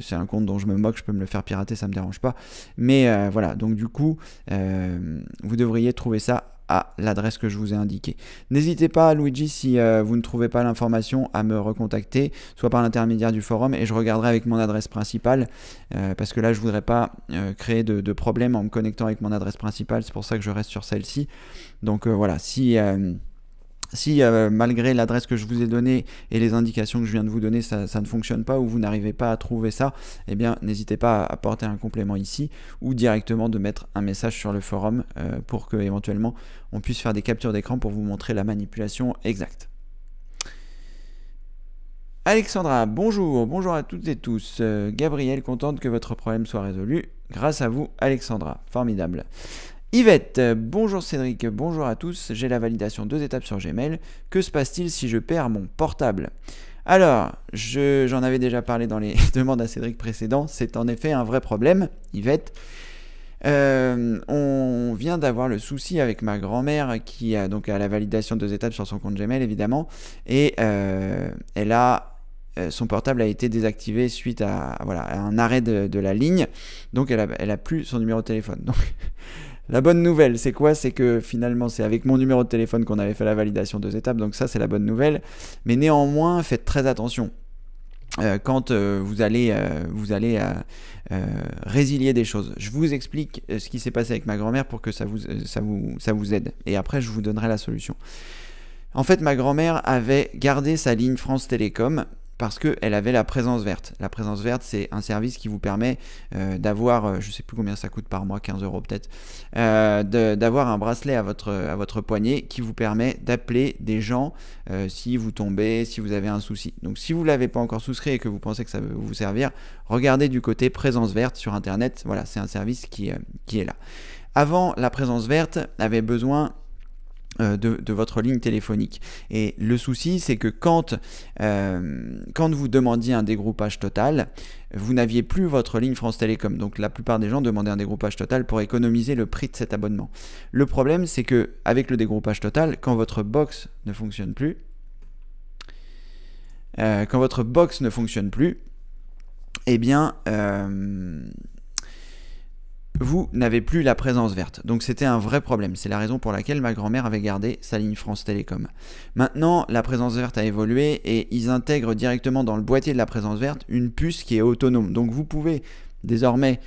c'est un compte dont je me moque, je peux me le faire pirater, ça me dérange pas. Mais euh, voilà, donc du coup vous devriez trouver ça à l'adresse que je vous ai indiquée. N'hésitez pas, Luigi, si euh, vous ne trouvez pas l'information, à me recontacter, soit par l'intermédiaire du forum, et je regarderai avec mon adresse principale, euh, parce que là, je ne voudrais pas euh, créer de, de, problème en me connectant avec mon adresse principale, c'est pour ça que je reste sur celle-ci. Donc voilà, si si euh, malgré l'adresse que je vous ai donnée et les indications que je viens de vous donner, ça, ne fonctionne pas ou vous n'arrivez pas à trouver ça, eh bien n'hésitez pas à apporter un complément ici ou directement de mettre un message sur le forum euh, pour que éventuellement on puisse faire des captures d'écran pour vous montrer la manipulation exacte. Alexandra, bonjour, bonjour à toutes et tous. Euh, Gabriel, contente que votre problème soit résolu. Grâce à vous, Alexandra. Formidable. Yvette, bonjour Cédric, bonjour à tous, j'ai la validation deux étapes sur Gmail. Que se passe-t-il si je perds mon portable Alors, j'en avais déjà parlé dans les demandes à Cédric précédents, c'est en effet un vrai problème, Yvette. Euh, on vient d'avoir le souci avec ma grand-mère qui a donc à la validation deux étapes sur son compte Gmail évidemment et euh, elle a euh, son portable a été désactivé suite à, voilà, un arrêt de, la ligne. Donc elle a, plus son numéro de téléphone. Donc la bonne nouvelle, c'est quoi C'est que finalement, c'est avec mon numéro de téléphone qu'on avait fait la validation deux étapes, donc ça, c'est la bonne nouvelle. Mais néanmoins, faites très attention. Euh, quand euh, vous allez, euh, vous allez résilier des choses. Je vous explique ce qui s'est passé avec ma grand-mère pour que ça vous, ça, vous, ça vous aide. Et après, je vous donnerai la solution. En fait, ma grand-mère avait gardé sa ligne France Télécom parce qu'elle avait la présence verte. La présence verte, c'est un service qui vous permet euh, d'avoir, euh, je ne sais plus combien ça coûte par mois, 15 euros peut-être, euh, d'avoir un bracelet à votre, à votre poignet qui vous permet d'appeler des gens si vous tombez, si vous avez un souci. Donc si vous ne l'avez pas encore souscrit et que vous pensez que ça va vous servir, regardez du côté présence verte sur Internet. Voilà, c'est un service qui, qui est là. Avant, la présence verte avait besoin euh, de, votre ligne téléphonique. Et le souci, c'est que quand, euh, quand vous demandiez un dégroupage total, vous n'aviez plus votre ligne France Télécom. Donc la plupart des gens demandaient un dégroupage total pour économiser le prix de cet abonnement. Le problème, c'est que avec le dégroupage total, quand votre box ne fonctionne plus, euh, quand votre box ne fonctionne plus, eh bien, vous n'avez plus la présence verte. Donc c'était un vrai problème. C'est la raison pour laquelle ma grand-mère avait gardé sa ligne France Télécom. Maintenant, la présence verte a évolué et ils intègrent directement dans le boîtier de la présence verte une puce qui est autonome. Donc vous pouvez désormais,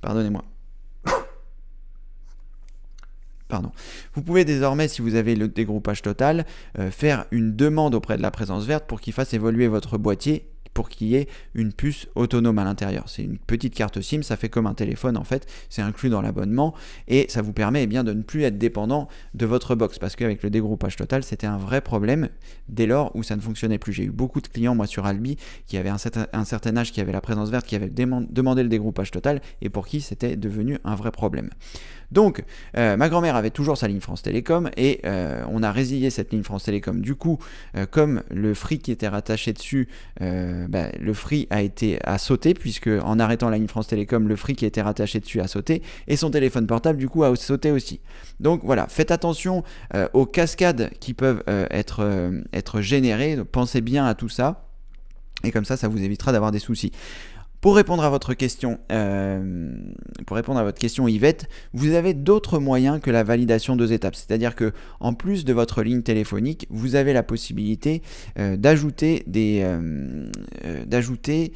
pardonnez-moi, Pardon. Vous pouvez désormais, si vous avez le dégroupage total, euh, faire une demande auprès de la présence verte pour qu'il fasse évoluer votre boîtier pour qu'il y ait une puce autonome à l'intérieur. C'est une petite carte SIM, ça fait comme un téléphone en fait, c'est inclus dans l'abonnement et ça vous permet eh bien, de ne plus être dépendant de votre box parce qu'avec le dégroupage total, c'était un vrai problème dès lors où ça ne fonctionnait plus. J'ai eu beaucoup de clients, moi, sur Albi, qui avaient un, certain âge, qui avaient la présence verte, qui avaient demandé le dégroupage total et pour qui c'était devenu un vrai problème. Donc, euh, ma grand-mère avait toujours sa ligne France Télécom et euh, on a résilié cette ligne France Télécom. Du coup, euh, comme le fric qui était rattaché dessus, bah, le Free a été à sauté puisque en arrêtant la ligne France Télécom, le Free qui était rattaché dessus a sauté et son téléphone portable du coup a sauté aussi. Donc voilà, faites attention euh, aux cascades qui peuvent euh, être, euh, être générées. pensez bien à tout ça et comme ça, ça vous évitera d'avoir des soucis. Pour répondre à votre question, euh, pour répondre à votre question Yvette, vous avez d'autres moyens que la validation deux étapes. C'est-à-dire que en plus de votre ligne téléphonique, vous avez la possibilité euh, d'ajouter des euh, d'ajouter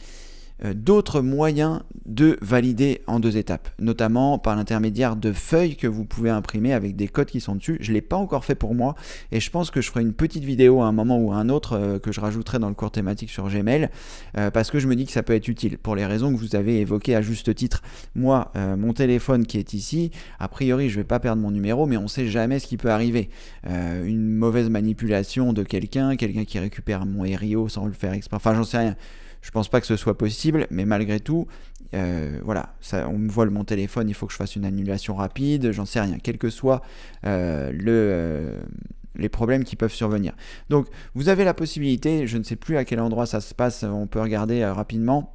euh, d'autres moyens de valider en deux étapes, notamment par l'intermédiaire de feuilles que vous pouvez imprimer avec des codes qui sont dessus. Je ne l'ai pas encore fait pour moi et je pense que je ferai une petite vidéo à un moment ou à un autre euh, que je rajouterai dans le cours thématique sur Gmail euh, parce que je me dis que ça peut être utile pour les raisons que vous avez évoquées à juste titre. Moi, mon téléphone qui est ici, a priori je ne vais pas perdre mon numéro mais on ne sait jamais ce qui peut arriver. une mauvaise manipulation de quelqu'un, quelqu'un qui récupère mon RIO sans le faire exprès, enfin j'en sais rien je pense pas que ce soit possible, mais malgré tout, euh, voilà, ça, on me vole mon téléphone, il faut que je fasse une annulation rapide, j'en sais rien, quel que soit euh, le, euh, les problèmes qui peuvent survenir. Donc, vous avez la possibilité, je ne sais plus à quel endroit ça se passe, on peut regarder rapidement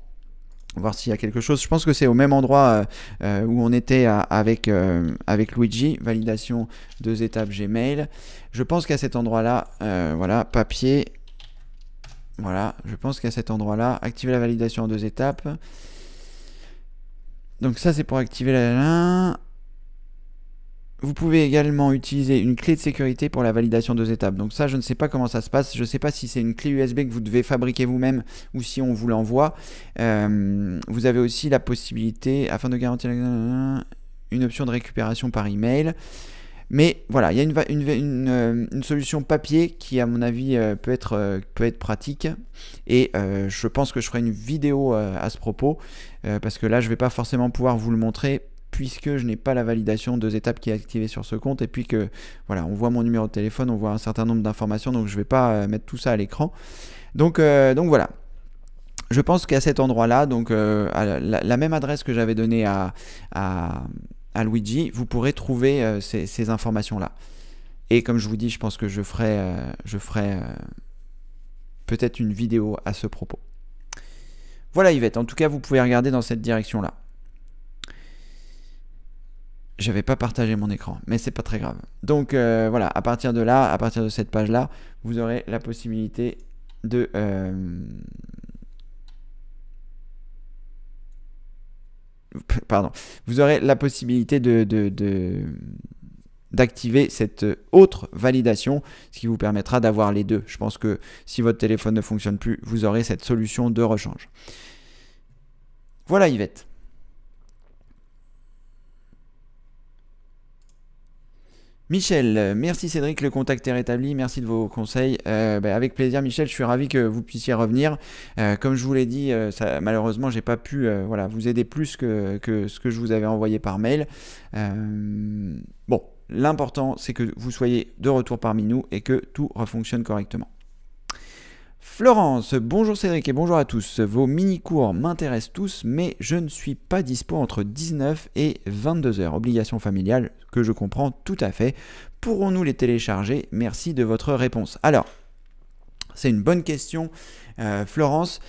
voir s'il y a quelque chose. Je pense que c'est au même endroit où on était avec, avec Luigi, validation deux étapes Gmail. Je pense qu'à cet endroit-là, voilà, papier, voilà, je pense qu'à cet endroit-là, activer la validation en deux étapes. Donc ça, c'est pour activer la... Vous pouvez également utiliser une clé de sécurité pour la validation deux étapes. Donc ça, je ne sais pas comment ça se passe. Je ne sais pas si c'est une clé USB que vous devez fabriquer vous-même ou si on vous l'envoie. Euh, vous avez aussi la possibilité, afin de garantir une option de récupération par email. Mais voilà, il y a euh, une, solution papier qui, à mon avis, euh, peut être, euh, peut être pratique. Et je pense que je ferai une vidéo à ce propos, parce que là, je ne vais pas forcément pouvoir vous le montrer, puisque je n'ai pas la validation deux étapes qui est activée sur ce compte. Et puis que, voilà, on voit mon numéro de téléphone, on voit un certain nombre d'informations, donc je ne vais pas mettre tout ça à l'écran. Donc, donc voilà, je pense qu'à cet endroit-là, donc la, même adresse que j'avais donnée à, à, à Luigi, vous pourrez trouver euh, ces, informations-là. Et comme je vous dis, je pense que je ferai, euh, je ferai euh, peut-être une vidéo à ce propos. Voilà Yvette, en tout cas vous pouvez regarder dans cette direction-là. J'avais pas partagé mon écran, mais c'est pas très grave. Donc voilà, à partir de là, à partir de cette page-là, vous aurez la possibilité de, pardon, vous aurez la possibilité de, d'activer cette euh, autre validation, ce qui vous permettra d'avoir les deux. Je pense que si votre téléphone ne fonctionne plus, vous aurez cette solution de rechange. Voilà Yvette. Michel, euh, merci Cédric, le contact est rétabli, merci de vos conseils. Euh, bah, avec plaisir Michel, je suis ravi que vous puissiez revenir. Euh, comme je vous l'ai dit, ça, malheureusement, j'ai pas pu voilà, vous aider plus que, que, ce que je vous avais envoyé par mail. bon, l'important, c'est que vous soyez de retour parmi nous et que tout refonctionne correctement. Florence, bonjour Cédric et bonjour à tous. Vos mini-cours m'intéressent tous, mais je ne suis pas dispo entre 19 et 22 heures. Obligation familiale que je comprends tout à fait. Pourrons-nous les télécharger Merci de votre réponse. Alors, c'est une bonne question, euh, Florence.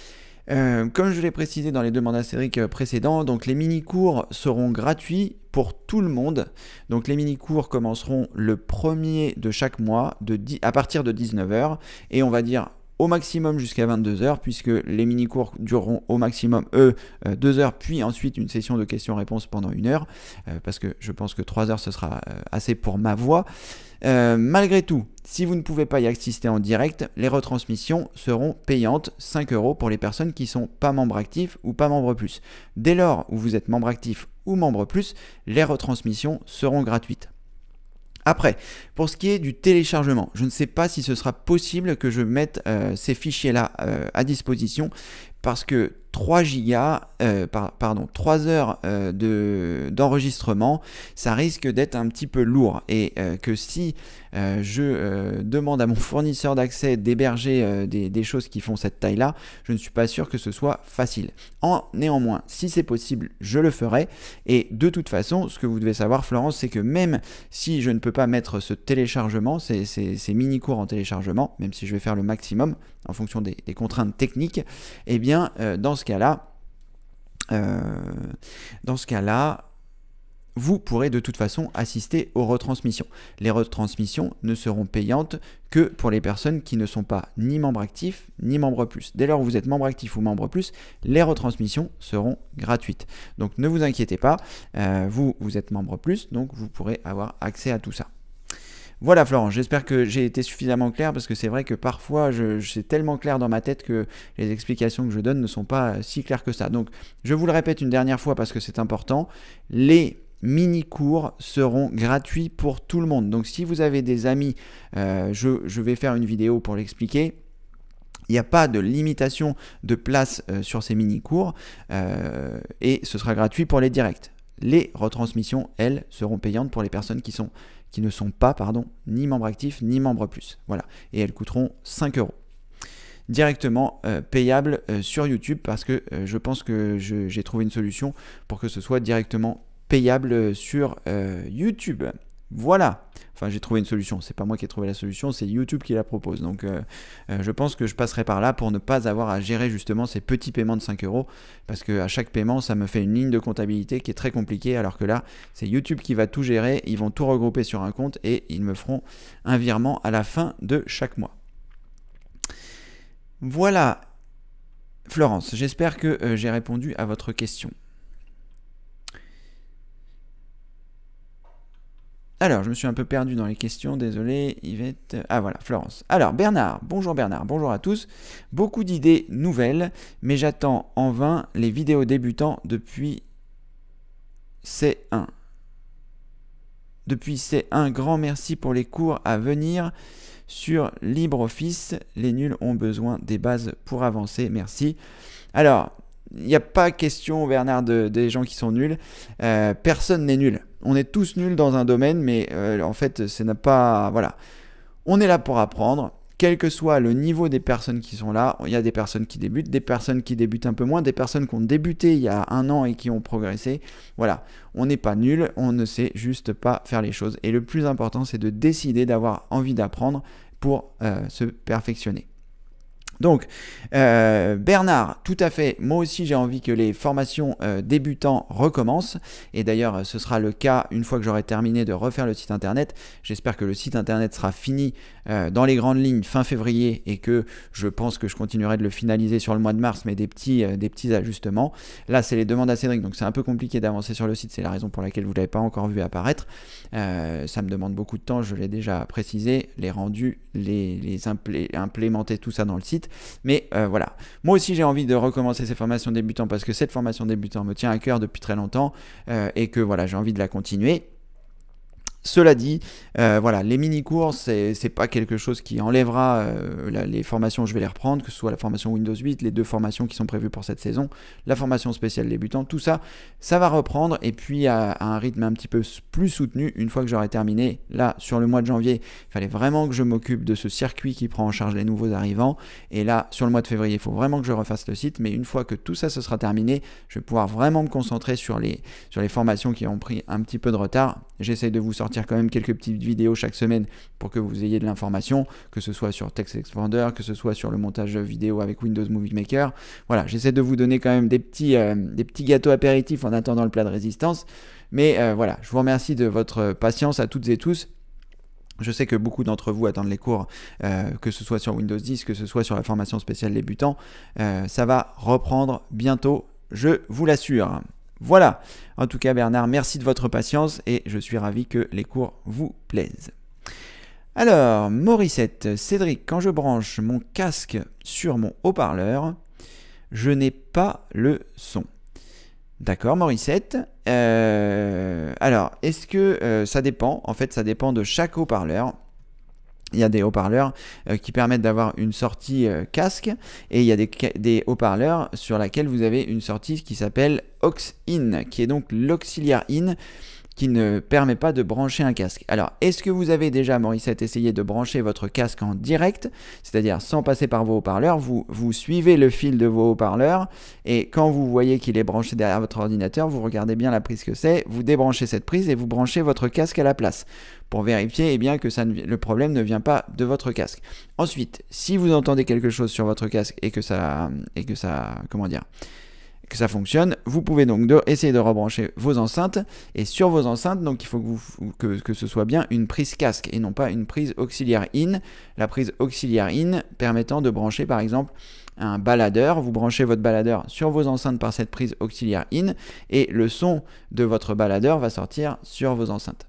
Euh, comme je l'ai précisé dans les demandes à Cédric euh, précédents, donc les mini-cours seront gratuits pour tout le monde. Donc les mini-cours commenceront le premier de chaque mois de à partir de 19h et on va dire au maximum jusqu'à 22h, puisque les mini-cours dureront au maximum, eux, 2 euh, heures, puis ensuite une session de questions-réponses pendant une heure, euh, parce que je pense que 3 heures, ce sera euh, assez pour ma voix. malgré tout, si vous ne pouvez pas y assister en direct, les retransmissions seront payantes, 5 euros pour les personnes qui sont pas membres actifs ou pas membres plus. Dès lors où vous êtes membre actif ou membre plus, les retransmissions seront gratuites. Après, pour ce qui est du téléchargement, je ne sais pas si ce sera possible que je mette euh, ces fichiers-là euh, à disposition parce que 3 gigas, euh, pardon, 3 heures d'enregistrement, ça risque d'être un petit peu lourd et que si euh, je euh, demande à mon fournisseur d'accès d'héberger euh, des, choses qui font cette taille-là, je ne suis pas sûr que ce soit facile. néanmoins, si c'est possible, je le ferai. Et de toute façon, ce que vous devez savoir, Florence, c'est que même si je ne peux pas mettre ce téléchargement, ces, mini-cours en téléchargement, même si je vais faire le maximum en fonction des, contraintes techniques, eh bien, dans ce cas-là, dans ce cas-là, vous pourrez de toute façon assister aux retransmissions. Les retransmissions ne seront payantes que pour les personnes qui ne sont pas ni membres actifs ni membres plus. Dès lors où vous êtes membre actif ou membre plus, les retransmissions seront gratuites. Donc ne vous inquiétez pas, euh, vous, vous êtes membre plus, donc vous pourrez avoir accès à tout ça. Voilà Florent, j'espère que j'ai été suffisamment clair parce que c'est vrai que parfois je, tellement clair dans ma tête que les explications que je donne ne sont pas si claires que ça. Donc je vous le répète une dernière fois parce que c'est important, les mini-cours seront gratuits pour tout le monde. Donc si vous avez des amis, euh, je, vais faire une vidéo pour l'expliquer. Il n'y a pas de limitation de place euh, sur ces mini-cours euh, et ce sera gratuit pour les directs. Les retransmissions, elles, seront payantes pour les personnes qui, sont, qui ne sont pas pardon, ni membres actifs ni membres plus. Voilà. Et elles coûteront 5 euros directement payable sur YouTube parce que je pense que j'ai trouvé une solution pour que ce soit directement payable sur euh, YouTube. Voilà. Enfin, j'ai trouvé une solution. C'est pas moi qui ai trouvé la solution, c'est YouTube qui la propose. Donc, euh, euh, je pense que je passerai par là pour ne pas avoir à gérer justement ces petits paiements de 5 euros. Parce que à chaque paiement, ça me fait une ligne de comptabilité qui est très compliquée. Alors que là, c'est YouTube qui va tout gérer. Ils vont tout regrouper sur un compte et ils me feront un virement à la fin de chaque mois. Voilà. Florence, j'espère que j'ai répondu à votre question. Alors, je me suis un peu perdu dans les questions, désolé, Yvette. Ah voilà, Florence. Alors, Bernard, bonjour Bernard, bonjour à tous. Beaucoup d'idées nouvelles, mais j'attends en vain les vidéos débutants depuis C1. Depuis C1, grand merci pour les cours à venir sur LibreOffice. Les nuls ont besoin des bases pour avancer, merci. Alors, il n'y a pas question, Bernard, des gens qui sont nuls. Euh, personne n'est nul. On est tous nuls dans un domaine, mais euh, en fait, ce n'est pas. Voilà. On est là pour apprendre. Quel que soit le niveau des personnes qui sont là, il y a des personnes qui débutent, des personnes qui débutent un peu moins, des personnes qui ont débuté il y a un an et qui ont progressé. Voilà, on n'est pas nul, on ne sait juste pas faire les choses. Et le plus important, c'est de décider d'avoir envie d'apprendre pour euh, se perfectionner. Donc, euh, Bernard, tout à fait, moi aussi j'ai envie que les formations euh, débutants recommencent. Et d'ailleurs, euh, ce sera le cas une fois que j'aurai terminé de refaire le site internet. J'espère que le site internet sera fini dans les grandes lignes fin février et que je pense que je continuerai de le finaliser sur le mois de mars, mais des petits, des petits ajustements. Là, c'est les demandes à Cédric, donc c'est un peu compliqué d'avancer sur le site. C'est la raison pour laquelle vous ne l'avez pas encore vu apparaître. ça me demande beaucoup de temps, je l'ai déjà précisé, les rendus, les, implémenter tout ça dans le site. Mais euh, voilà. Moi aussi, j'ai envie de recommencer ces formations débutants parce que cette formation débutant me tient à cœur depuis très longtemps euh, et que voilà, j'ai envie de la continuer. Cela dit, euh, voilà, les mini-cours, c'est pas quelque chose qui enlèvera euh, les formations, je vais les reprendre, que ce soit la formation Windows 8, les deux formations qui sont prévues pour cette saison, la formation spéciale débutant, tout ça, ça va reprendre et puis à, un rythme un petit peu plus soutenu une fois que j'aurai terminé. Là, sur le mois de janvier, il fallait vraiment que je m'occupe de ce circuit qui prend en charge les nouveaux arrivants. Et là, sur le mois de février, il faut vraiment que je refasse le site, mais une fois que tout ça, se sera terminé, je vais pouvoir vraiment me concentrer sur les, sur les formations qui ont pris un petit peu de retard. J'essaye de vous sortir quand même quelques petites vidéos chaque semaine pour que vous ayez de l'information, que ce soit sur Text Expander, que ce soit sur le montage vidéo avec Windows Movie Maker. Voilà, j'essaie de vous donner quand même des petits, euh, des petits gâteaux apéritifs en attendant le plat de résistance. Mais euh, voilà, je vous remercie de votre patience à toutes et tous. Je sais que beaucoup d'entre vous attendent les cours, euh, que ce soit sur Windows 10, que ce soit sur la formation spéciale débutant. ça va reprendre bientôt, je vous l'assure. Voilà. En tout cas, Bernard, merci de votre patience et je suis ravi que les cours vous plaisent. Alors, Morissette, Cédric, quand je branche mon casque sur mon haut-parleur, je n'ai pas le son. D'accord, Morissette. Euh, alors, est-ce que euh, ça dépend En fait, ça dépend de chaque haut-parleur il y a des haut-parleurs euh, qui permettent d'avoir une sortie euh, casque et il y a des, des haut-parleurs sur laquelle vous avez une sortie qui s'appelle aux in qui est donc l'auxiliaire in qui ne permet pas de brancher un casque. Alors, est-ce que vous avez déjà, Morissette, essayé de brancher votre casque en direct, c'est-à-dire sans passer par vos haut-parleurs vous, vous suivez le fil de vos haut-parleurs et quand vous voyez qu'il est branché derrière votre ordinateur, vous regardez bien la prise que c'est, vous débranchez cette prise et vous branchez votre casque à la place pour vérifier eh bien, que le problème ne vient pas de votre casque. Ensuite, si vous entendez quelque chose sur votre casque et que ça, et que ça comment dire, que ça fonctionne. Vous pouvez donc essayer de rebrancher vos enceintes. Et sur vos enceintes, donc il faut que, ce soit bien une prise casque et non pas une prise auxiliaire in. La prise auxiliaire in permettant de brancher par exemple un baladeur. Vous branchez votre baladeur sur vos enceintes par cette prise auxiliaire in et le son de votre baladeur va sortir sur vos enceintes.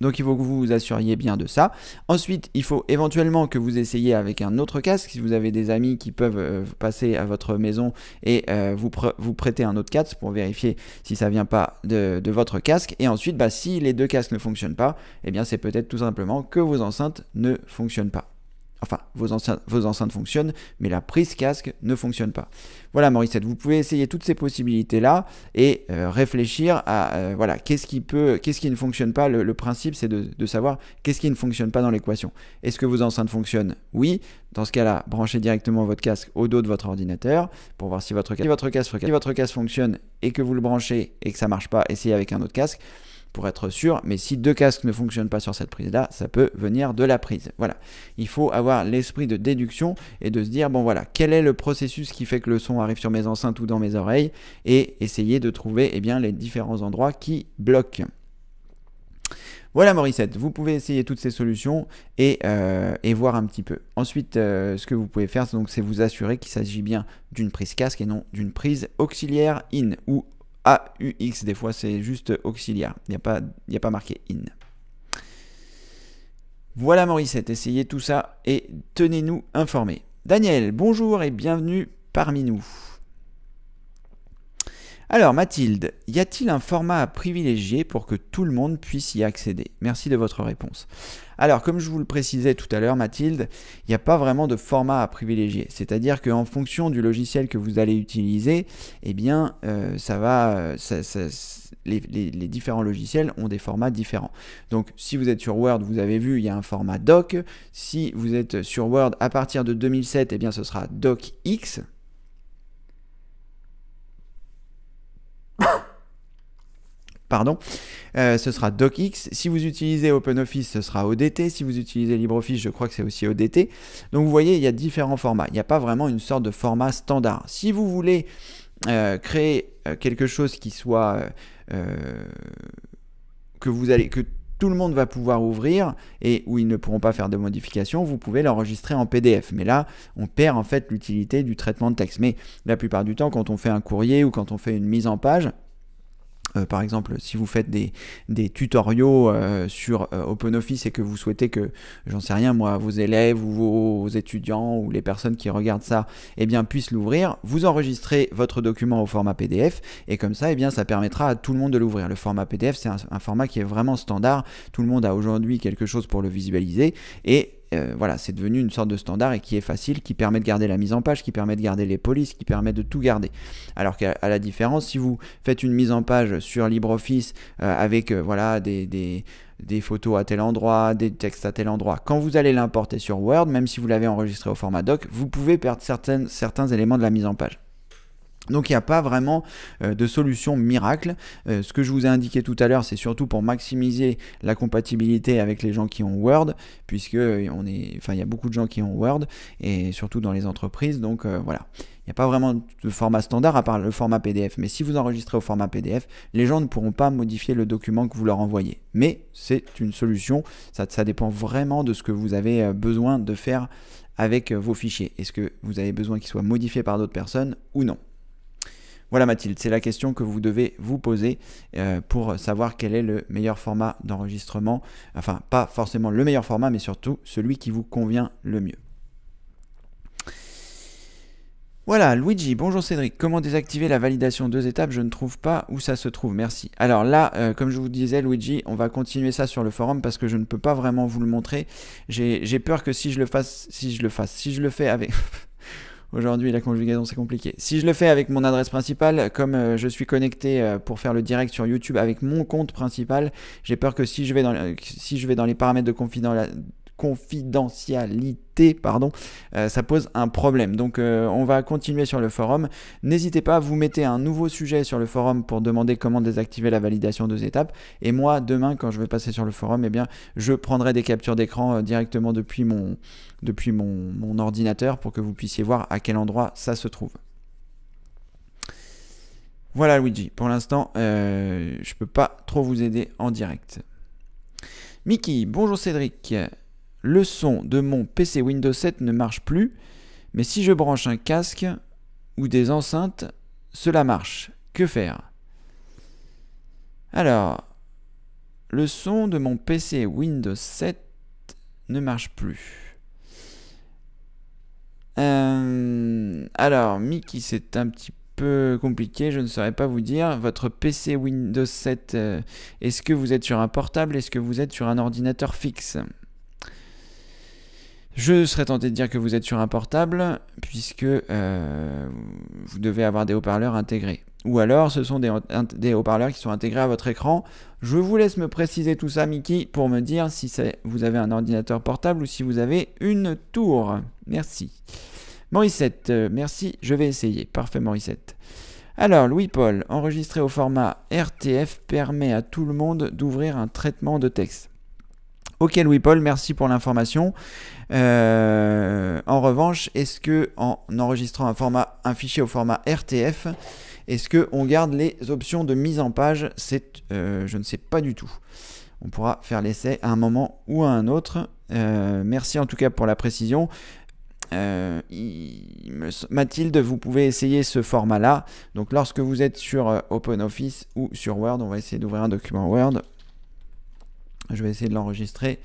Donc il faut que vous vous assuriez bien de ça. Ensuite, il faut éventuellement que vous essayez avec un autre casque si vous avez des amis qui peuvent euh, passer à votre maison et euh, vous, vous prêter un autre casque pour vérifier si ça vient pas de, de votre casque. Et ensuite, bah, si les deux casques ne fonctionnent pas, eh bien c'est peut-être tout simplement que vos enceintes ne fonctionnent pas. Enfin, vos enceintes, fonctionnent, mais la prise casque ne fonctionne pas. Voilà, Morissette, vous pouvez essayer toutes ces possibilités-là et euh, réfléchir à euh, voilà, qu'est-ce qui peut, qu'est-ce qui ne fonctionne pas. Le, principe, c'est de, savoir qu'est-ce qui ne fonctionne pas dans l'équation. Est-ce que vos enceintes fonctionnent Oui. Dans ce cas-là, branchez directement votre casque au dos de votre ordinateur pour voir si votre, votre casque, si votre casque fonctionne et que vous le branchez et que ça marche pas, essayez avec un autre casque pour être sûr. Mais si deux casques ne fonctionnent pas sur cette prise-là, ça peut venir de la prise. Voilà. Il faut avoir l'esprit de déduction et de se dire, bon voilà, quel est le processus qui fait que le son arrive sur mes enceintes ou dans mes oreilles et essayer de trouver eh bien, les différents endroits qui bloquent. Voilà Morissette, vous pouvez essayer toutes ces solutions et, euh, voir un petit peu. Ensuite, euh, ce que vous pouvez faire, c'est vous assurer qu'il s'agit bien d'une prise casque et non d'une prise auxiliaire in ou AUX. Des fois, c'est juste auxiliaire. Il n'y a, pas, a pas marqué in. Voilà Morissette, essayez tout ça et tenez-nous informés. Daniel, bonjour et bienvenue parmi nous. Alors Mathilde, y a-t-il un format à privilégier pour que tout le monde puisse y accéder Merci de votre réponse. Alors comme je vous le précisais tout à l'heure Mathilde, il n'y a pas vraiment de format à privilégier. C'est-à-dire qu'en fonction du logiciel que vous allez utiliser, eh bien euh, ça va... Euh, les, différents logiciels ont des formats différents. Donc si vous êtes sur Word, vous avez vu, il y a un format doc. Si vous êtes sur Word à partir de 2007, eh bien ce sera docx pardon, euh, ce sera DocX. Si vous utilisez OpenOffice, ce sera ODT. Si vous utilisez LibreOffice, je crois que c'est aussi ODT. Donc vous voyez, il y a différents formats. Il n'y a pas vraiment une sorte de format standard. Si vous voulez euh, créer euh, quelque chose qui soit que vous allez que tout le monde va pouvoir ouvrir et où ils ne pourront pas faire de modifications, vous pouvez l'enregistrer en PDF. Mais là, on perd en fait l'utilité du traitement de texte. Mais la plupart du temps, quand on fait un courrier ou quand on fait une mise en page, euh, par exemple, si vous faites des, des tutoriaux euh, sur euh, OpenOffice et que vous souhaitez que, j'en sais rien moi, vos élèves ou vos, étudiants ou les personnes qui regardent ça, eh bien, puissent l'ouvrir, vous enregistrez votre document au format PDF et comme ça, eh bien, ça permettra à tout le monde de l'ouvrir. Le format PDF, c'est un, un format qui est vraiment standard. Tout le monde a aujourd'hui quelque chose pour le visualiser et euh, voilà, c'est devenu une sorte de standard et qui est facile, qui permet de garder la mise en page, qui permet de garder les polices, qui permet de tout garder. Alors qu'à la différence, si vous faites une mise en page sur LibreOffice euh, avec euh, voilà des, photos à tel endroit, des textes à tel endroit. Quand vous allez l'importer sur Word, même si vous l'avez enregistré au format doc, vous pouvez perdre certains éléments de la mise en page. Donc il n'y a pas vraiment euh, de solution miracle. Euh, ce que je vous ai indiqué tout à l'heure, c'est surtout pour maximiser la compatibilité avec les gens qui ont Word, puisque euh, on est, enfin il y a beaucoup de gens qui ont Word et surtout dans les entreprises. Donc voilà, il n'y a pas vraiment de format standard à part le format PDF. Mais si vous enregistrez au format PDF, les gens ne pourront pas modifier le document que vous leur envoyez. Mais c'est une solution. Ça, ça dépend vraiment de ce que vous avez besoin de faire avec vos fichiers. Est-ce que vous avez besoin qu'ils soient modifiés par d'autres personnes ou non voilà Mathilde, c'est la question que vous devez vous poser euh, pour savoir quel est le meilleur format d'enregistrement. Enfin, pas forcément le meilleur format, mais surtout celui qui vous convient le mieux. Voilà, Luigi, bonjour Cédric. Comment désactiver la validation deux étapes Je ne trouve pas où ça se trouve, merci. Alors là, euh, comme je vous disais, Luigi, on va continuer ça sur le forum parce que je ne peux pas vraiment vous le montrer. J'ai peur que si je le fasse, si je le fasse, si je le fais avec... Aujourd'hui, la conjugaison, c'est compliqué. Si je le fais avec mon adresse principale, comme euh, je suis connecté euh, pour faire le direct sur YouTube avec mon compte principal, j'ai peur que si je vais dans, euh, si je vais dans les paramètres de, confidentialité, confidentialité, pardon, euh, ça pose un problème. Donc euh, on va continuer sur le forum. N'hésitez pas, vous mettez un nouveau sujet sur le forum pour demander comment désactiver la validation deux étapes. Et moi, demain, quand je vais passer sur le forum, et eh bien, je prendrai des captures d'écran euh, directement depuis, mon, depuis mon, ordinateur pour que vous puissiez voir à quel endroit ça se trouve. Voilà Luigi, pour l'instant, je ne peux pas trop vous aider en direct. Mickey, bonjour Cédric le son de mon PC Windows 7 ne marche plus, mais si je branche un casque ou des enceintes, cela marche. Que faire Alors, le son de mon PC Windows 7 ne marche plus. Euh, alors, Mickey, c'est un petit peu compliqué, je ne saurais pas vous dire. Votre PC Windows 7, euh, est-ce que vous êtes sur un portable Est-ce que vous êtes sur un ordinateur fixe je serais tenté de dire que vous êtes sur un portable, puisque euh, vous devez avoir des haut-parleurs intégrés. Ou alors, ce sont des, des haut-parleurs qui sont intégrés à votre écran. Je vous laisse me préciser tout ça, Mickey, pour me dire si vous avez un ordinateur portable ou si vous avez une tour. Merci. Morissette, euh, merci, je vais essayer. Parfait, Morissette. Alors, Louis-Paul, enregistré au format RTF, permet à tout le monde d'ouvrir un traitement de texte. Ok Louis-Paul, merci pour l'information. Euh, en revanche, est-ce que en enregistrant un, fichier au format RTF, est-ce que on garde les options de mise en page C'est, euh, je ne sais pas du tout. On pourra faire l'essai à un moment ou à un autre. Euh, merci en tout cas pour la précision. Mathilde, vous pouvez essayer ce format-là. Donc lorsque vous êtes sur OpenOffice ou sur Word, on va essayer d'ouvrir un document Word. Je vais essayer de l'enregistrer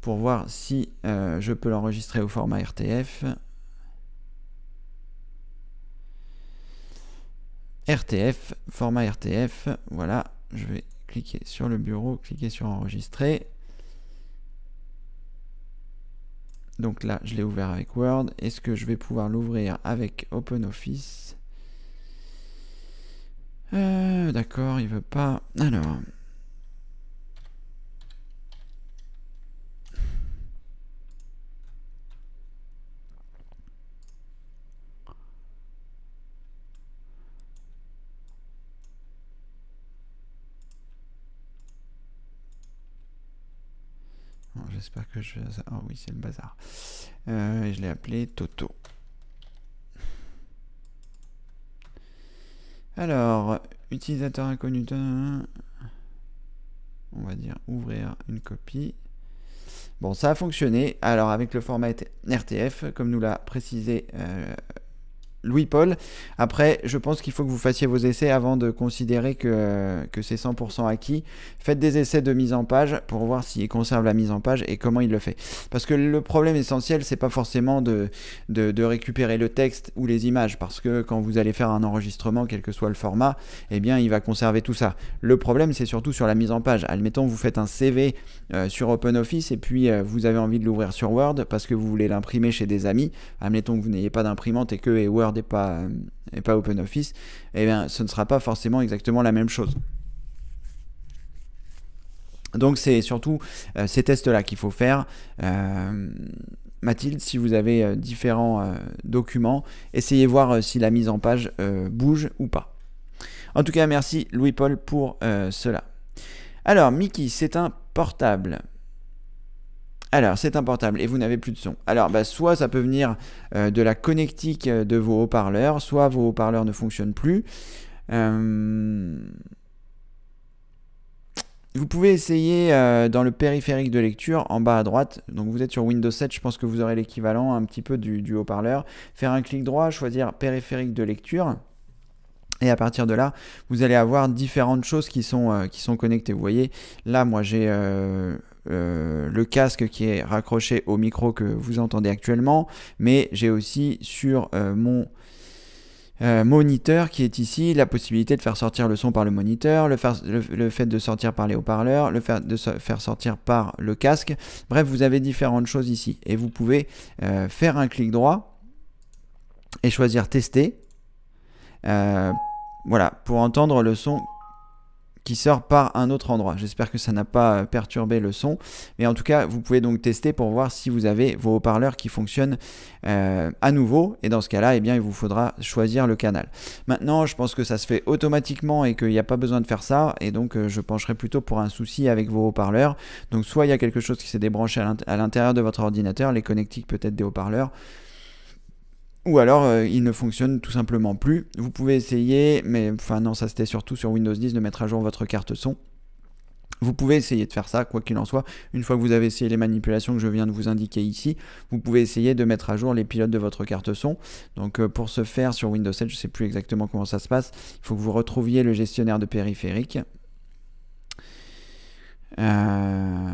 pour voir si euh, je peux l'enregistrer au format RTF. RTF, format RTF, voilà, je vais cliquer sur le bureau, cliquer sur enregistrer. Donc là, je l'ai ouvert avec Word. Est-ce que je vais pouvoir l'ouvrir avec OpenOffice euh, D'accord, il veut pas. Alors, j'espère que je... Ah oui, c'est le bazar. Euh, je l'ai appelé Toto. Alors, utilisateur inconnu On va dire ouvrir une copie. Bon, ça a fonctionné. Alors, avec le format RTF, comme nous l'a précisé euh, Louis-Paul. Après, je pense qu'il faut que vous fassiez vos essais avant de considérer que, que c'est 100% acquis. Faites des essais de mise en page pour voir s'il conserve la mise en page et comment il le fait. Parce que le problème essentiel, c'est pas forcément de, de, récupérer le texte ou les images. Parce que quand vous allez faire un enregistrement, quel que soit le format, eh bien, il va conserver tout ça. Le problème, c'est surtout sur la mise en page. Admettons, vous faites un CV euh, sur OpenOffice et puis euh, vous avez envie de l'ouvrir sur Word parce que vous voulez l'imprimer chez des amis. Admettons que vous n'ayez pas d'imprimante et que Word et pas, et pas OpenOffice, eh bien, ce ne sera pas forcément exactement la même chose. Donc c'est surtout euh, ces tests-là qu'il faut faire. Euh, Mathilde, si vous avez euh, différents documents, essayez voir si la mise en page bouge ou pas. En tout cas, merci Louis-Paul pour cela. Alors, Mickey, c'est un portable. Alors, c'est un portable et vous n'avez plus de son. Alors, bah, soit ça peut venir euh, de la connectique euh, de vos haut-parleurs, soit vos haut-parleurs ne fonctionnent plus. Euh, vous pouvez essayer dans le périphérique de lecture en bas à droite. Donc vous êtes sur Windows 7, je pense que vous aurez l'équivalent un petit peu du, haut-parleur. Faire un clic droit, choisir périphérique de lecture. Et à partir de là, vous allez avoir différentes choses qui sont, qui sont connectées. Vous voyez, là, moi, j'ai euh, le casque qui est raccroché au micro que vous entendez actuellement, mais j'ai aussi sur euh, mon euh, moniteur qui est ici la possibilité de faire sortir le son par le moniteur, le, faire, le, fait de sortir par les haut-parleurs, le faire, de faire sortir par le casque. Bref, vous avez différentes choses ici et vous pouvez faire un clic droit et choisir tester. voilà, pour entendre le son sort par un autre endroit. J'espère que ça n'a pas euh, perturbé le son. Mais en tout cas, vous pouvez donc tester pour voir si vous avez vos haut-parleurs qui fonctionnent euh, à nouveau. Et dans ce cas-là, eh bien, il vous faudra choisir le canal. Maintenant, je pense que ça se fait automatiquement et qu'il n'y a pas besoin de faire ça. Et donc, euh, je pencherai plutôt pour un souci avec vos haut-parleurs. Donc, soit il y a quelque chose qui s'est débranché à l'intérieur de votre ordinateur, les connectiques peut-être des haut-parleurs ou alors euh, il ne fonctionne tout simplement plus. Vous pouvez essayer, mais enfin non, ça c'était surtout sur Windows 10 de mettre à jour votre carte son. Vous pouvez essayer de faire ça, quoi qu'il en soit. Une fois que vous avez essayé les manipulations que je viens de vous indiquer ici, vous pouvez essayer de mettre à jour les pilotes de votre carte son. Donc euh, pour ce faire sur Windows 7, je ne sais plus exactement comment ça se passe, il faut que vous retrouviez le gestionnaire de périphérique. Euh,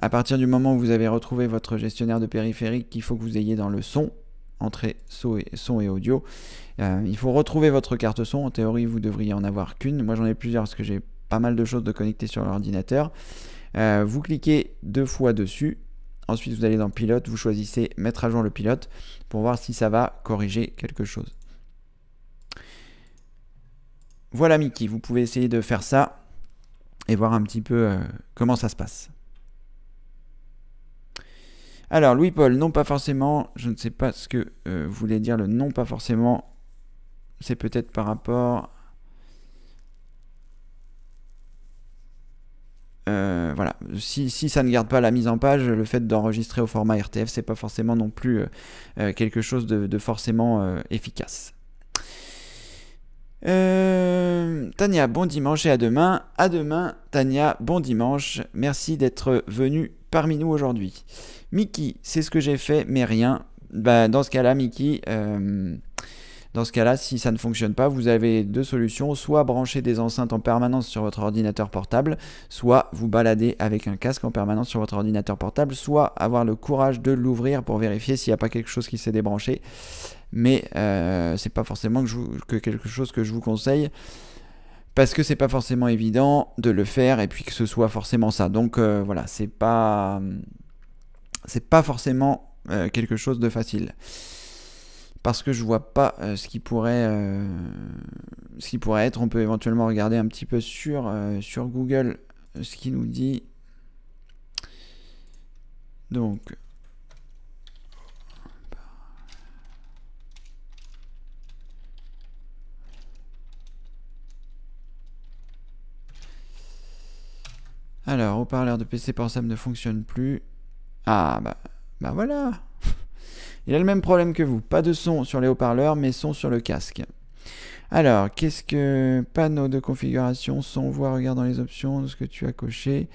à partir du moment où vous avez retrouvé votre gestionnaire de périphérique il faut que vous ayez dans le son, entrée son et audio. Euh, il faut retrouver votre carte son. En théorie, vous devriez en avoir qu'une. Moi, j'en ai plusieurs parce que j'ai pas mal de choses de connecter sur l'ordinateur. Euh, vous cliquez deux fois dessus. Ensuite, vous allez dans Pilote. Vous choisissez Mettre à jour le pilote pour voir si ça va corriger quelque chose. Voilà Mickey, vous pouvez essayer de faire ça et voir un petit peu euh, comment ça se passe. Alors, Louis-Paul, non pas forcément, je ne sais pas ce que vous euh, voulez dire le non pas forcément. C'est peut-être par rapport... Euh, voilà, si, ça ne garde pas la mise en page, le fait d'enregistrer au format RTF, c'est pas forcément non plus euh, quelque chose de, forcément efficace. Tania, bon dimanche et à demain. À demain, Tania, bon dimanche. Merci d'être venu parmi nous aujourd'hui. Mickey, c'est ce que j'ai fait, mais rien. Bah, dans ce cas-là, Mickey, euh, dans ce cas-là, si ça ne fonctionne pas, vous avez deux solutions. Soit brancher des enceintes en permanence sur votre ordinateur portable, soit vous balader avec un casque en permanence sur votre ordinateur portable, soit avoir le courage de l'ouvrir pour vérifier s'il n'y a pas quelque chose qui s'est débranché. Mais ce euh, c'est pas forcément que quelque chose que je vous conseille parce que c'est pas forcément évident de le faire et puis que ce soit forcément ça. Donc euh, voilà, c'est pas euh, c'est pas forcément euh, quelque chose de facile. Parce que je vois pas ce qui pourrait ce qui pourrait être, on peut éventuellement regarder un petit peu sur sur Google ce qui nous dit. Donc Alors, haut-parleur de PC portable ne fonctionne plus. Ah, bah, bah voilà Il a le même problème que vous. Pas de son sur les haut-parleurs, mais son sur le casque. Alors, qu'est-ce que... Panneau de configuration, son, voix, regarde dans les options, ce que tu as coché.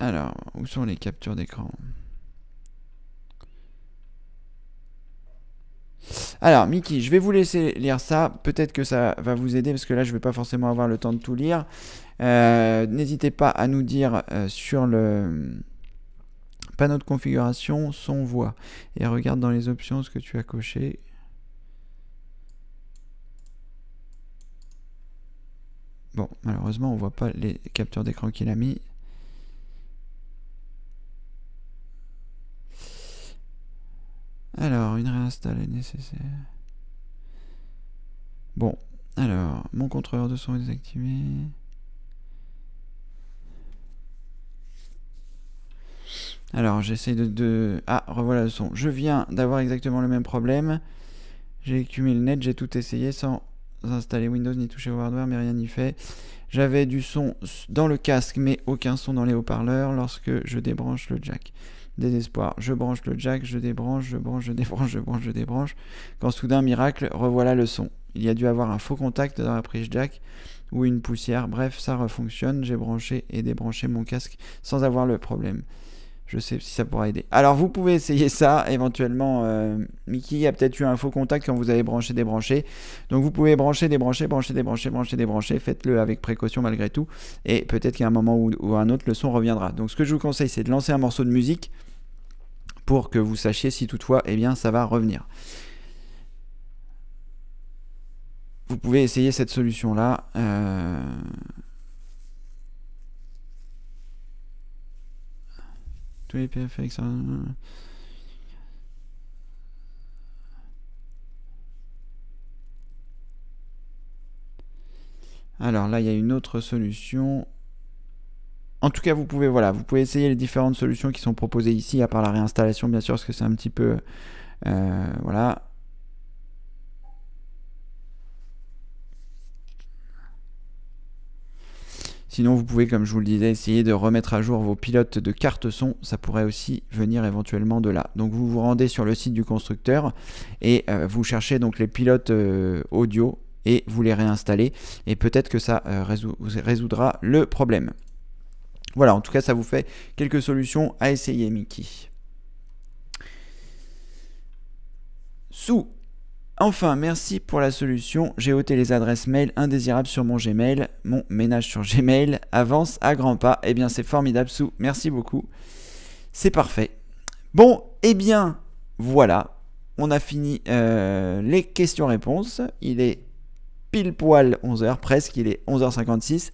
Alors, où sont les captures d'écran Alors, Mickey, je vais vous laisser lire ça. Peut-être que ça va vous aider parce que là, je ne vais pas forcément avoir le temps de tout lire. Euh, n'hésitez pas à nous dire euh, sur le panneau de configuration son voix. Et regarde dans les options ce que tu as coché. Bon, malheureusement, on ne voit pas les capteurs d'écran qu'il a mis. Alors, une réinstallation est nécessaire. Bon, alors, mon contrôleur de son est désactivé. Alors, j'essaie de, de, Ah, revoilà le son. Je viens d'avoir exactement le même problème. J'ai écumé le net, j'ai tout essayé sans installer Windows ni toucher au hardware, mais rien n'y fait. J'avais du son dans le casque, mais aucun son dans les haut-parleurs lorsque je débranche le jack désespoir. Je branche le jack, je débranche, je branche, je débranche, je branche, je débranche. Quand soudain, miracle, revoilà le son. Il y a dû avoir un faux contact dans la prise jack ou une poussière. Bref, ça refonctionne. J'ai branché et débranché mon casque sans avoir le problème. Je sais si ça pourra aider. Alors vous pouvez essayer ça éventuellement. Euh, Mickey a peut-être eu un faux contact quand vous avez branché, débranché. Donc vous pouvez brancher, débrancher, brancher, débrancher, brancher, débrancher. Faites-le avec précaution malgré tout. Et peut-être qu'à un moment ou, un autre, le son reviendra. Donc ce que je vous conseille, c'est de lancer un morceau de musique pour que vous sachiez si toutefois, eh bien, ça va revenir. Vous pouvez essayer cette solution-là. Euh, euh, Alors là, il y a une autre solution en tout cas, vous pouvez, voilà, vous pouvez essayer les différentes solutions qui sont proposées ici, à part la réinstallation, bien sûr, parce que c'est un petit peu. Euh, voilà. Sinon, vous pouvez, comme je vous le disais, essayer de remettre à jour vos pilotes de carte son. Ça pourrait aussi venir éventuellement de là. Donc, vous vous rendez sur le site du constructeur et euh, vous cherchez donc les pilotes euh, audio et vous les réinstallez. Et peut-être que ça résoudra le problème. Voilà, en tout cas, ça vous fait quelques solutions à essayer, Mickey. Sous. Enfin, merci pour la solution. J'ai ôté les adresses mail indésirables sur mon Gmail. Mon ménage sur Gmail avance à grands pas. Eh bien, c'est formidable, Sous. Merci beaucoup. C'est parfait. Bon, eh bien, voilà. On a fini euh, les questions-réponses. Il est pile poil 11h, presque. Il est 11h56.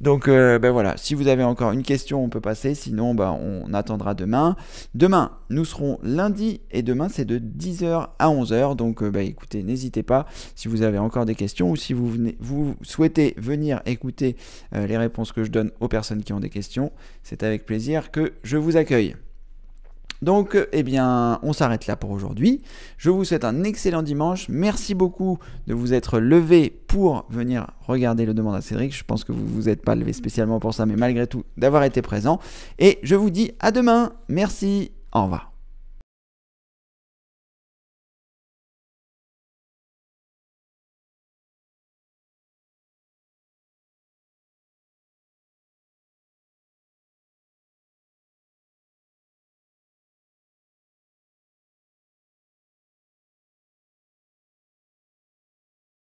Donc euh, ben voilà, si vous avez encore une question, on peut passer, sinon ben, on attendra demain. Demain, nous serons lundi et demain c'est de 10h à 11h. Donc euh, ben, écoutez, n'hésitez pas si vous avez encore des questions ou si vous, souhaitez venir écouter euh, les réponses que je donne aux personnes qui ont des questions. C'est avec plaisir que je vous accueille. Donc, eh bien, on s'arrête là pour aujourd'hui. Je vous souhaite un excellent dimanche. Merci beaucoup de vous être levé pour venir regarder le demande à Cédric. Je pense que vous ne vous êtes pas levé spécialement pour ça, mais malgré tout, d'avoir été présent. Et je vous dis à demain. Merci. Au revoir.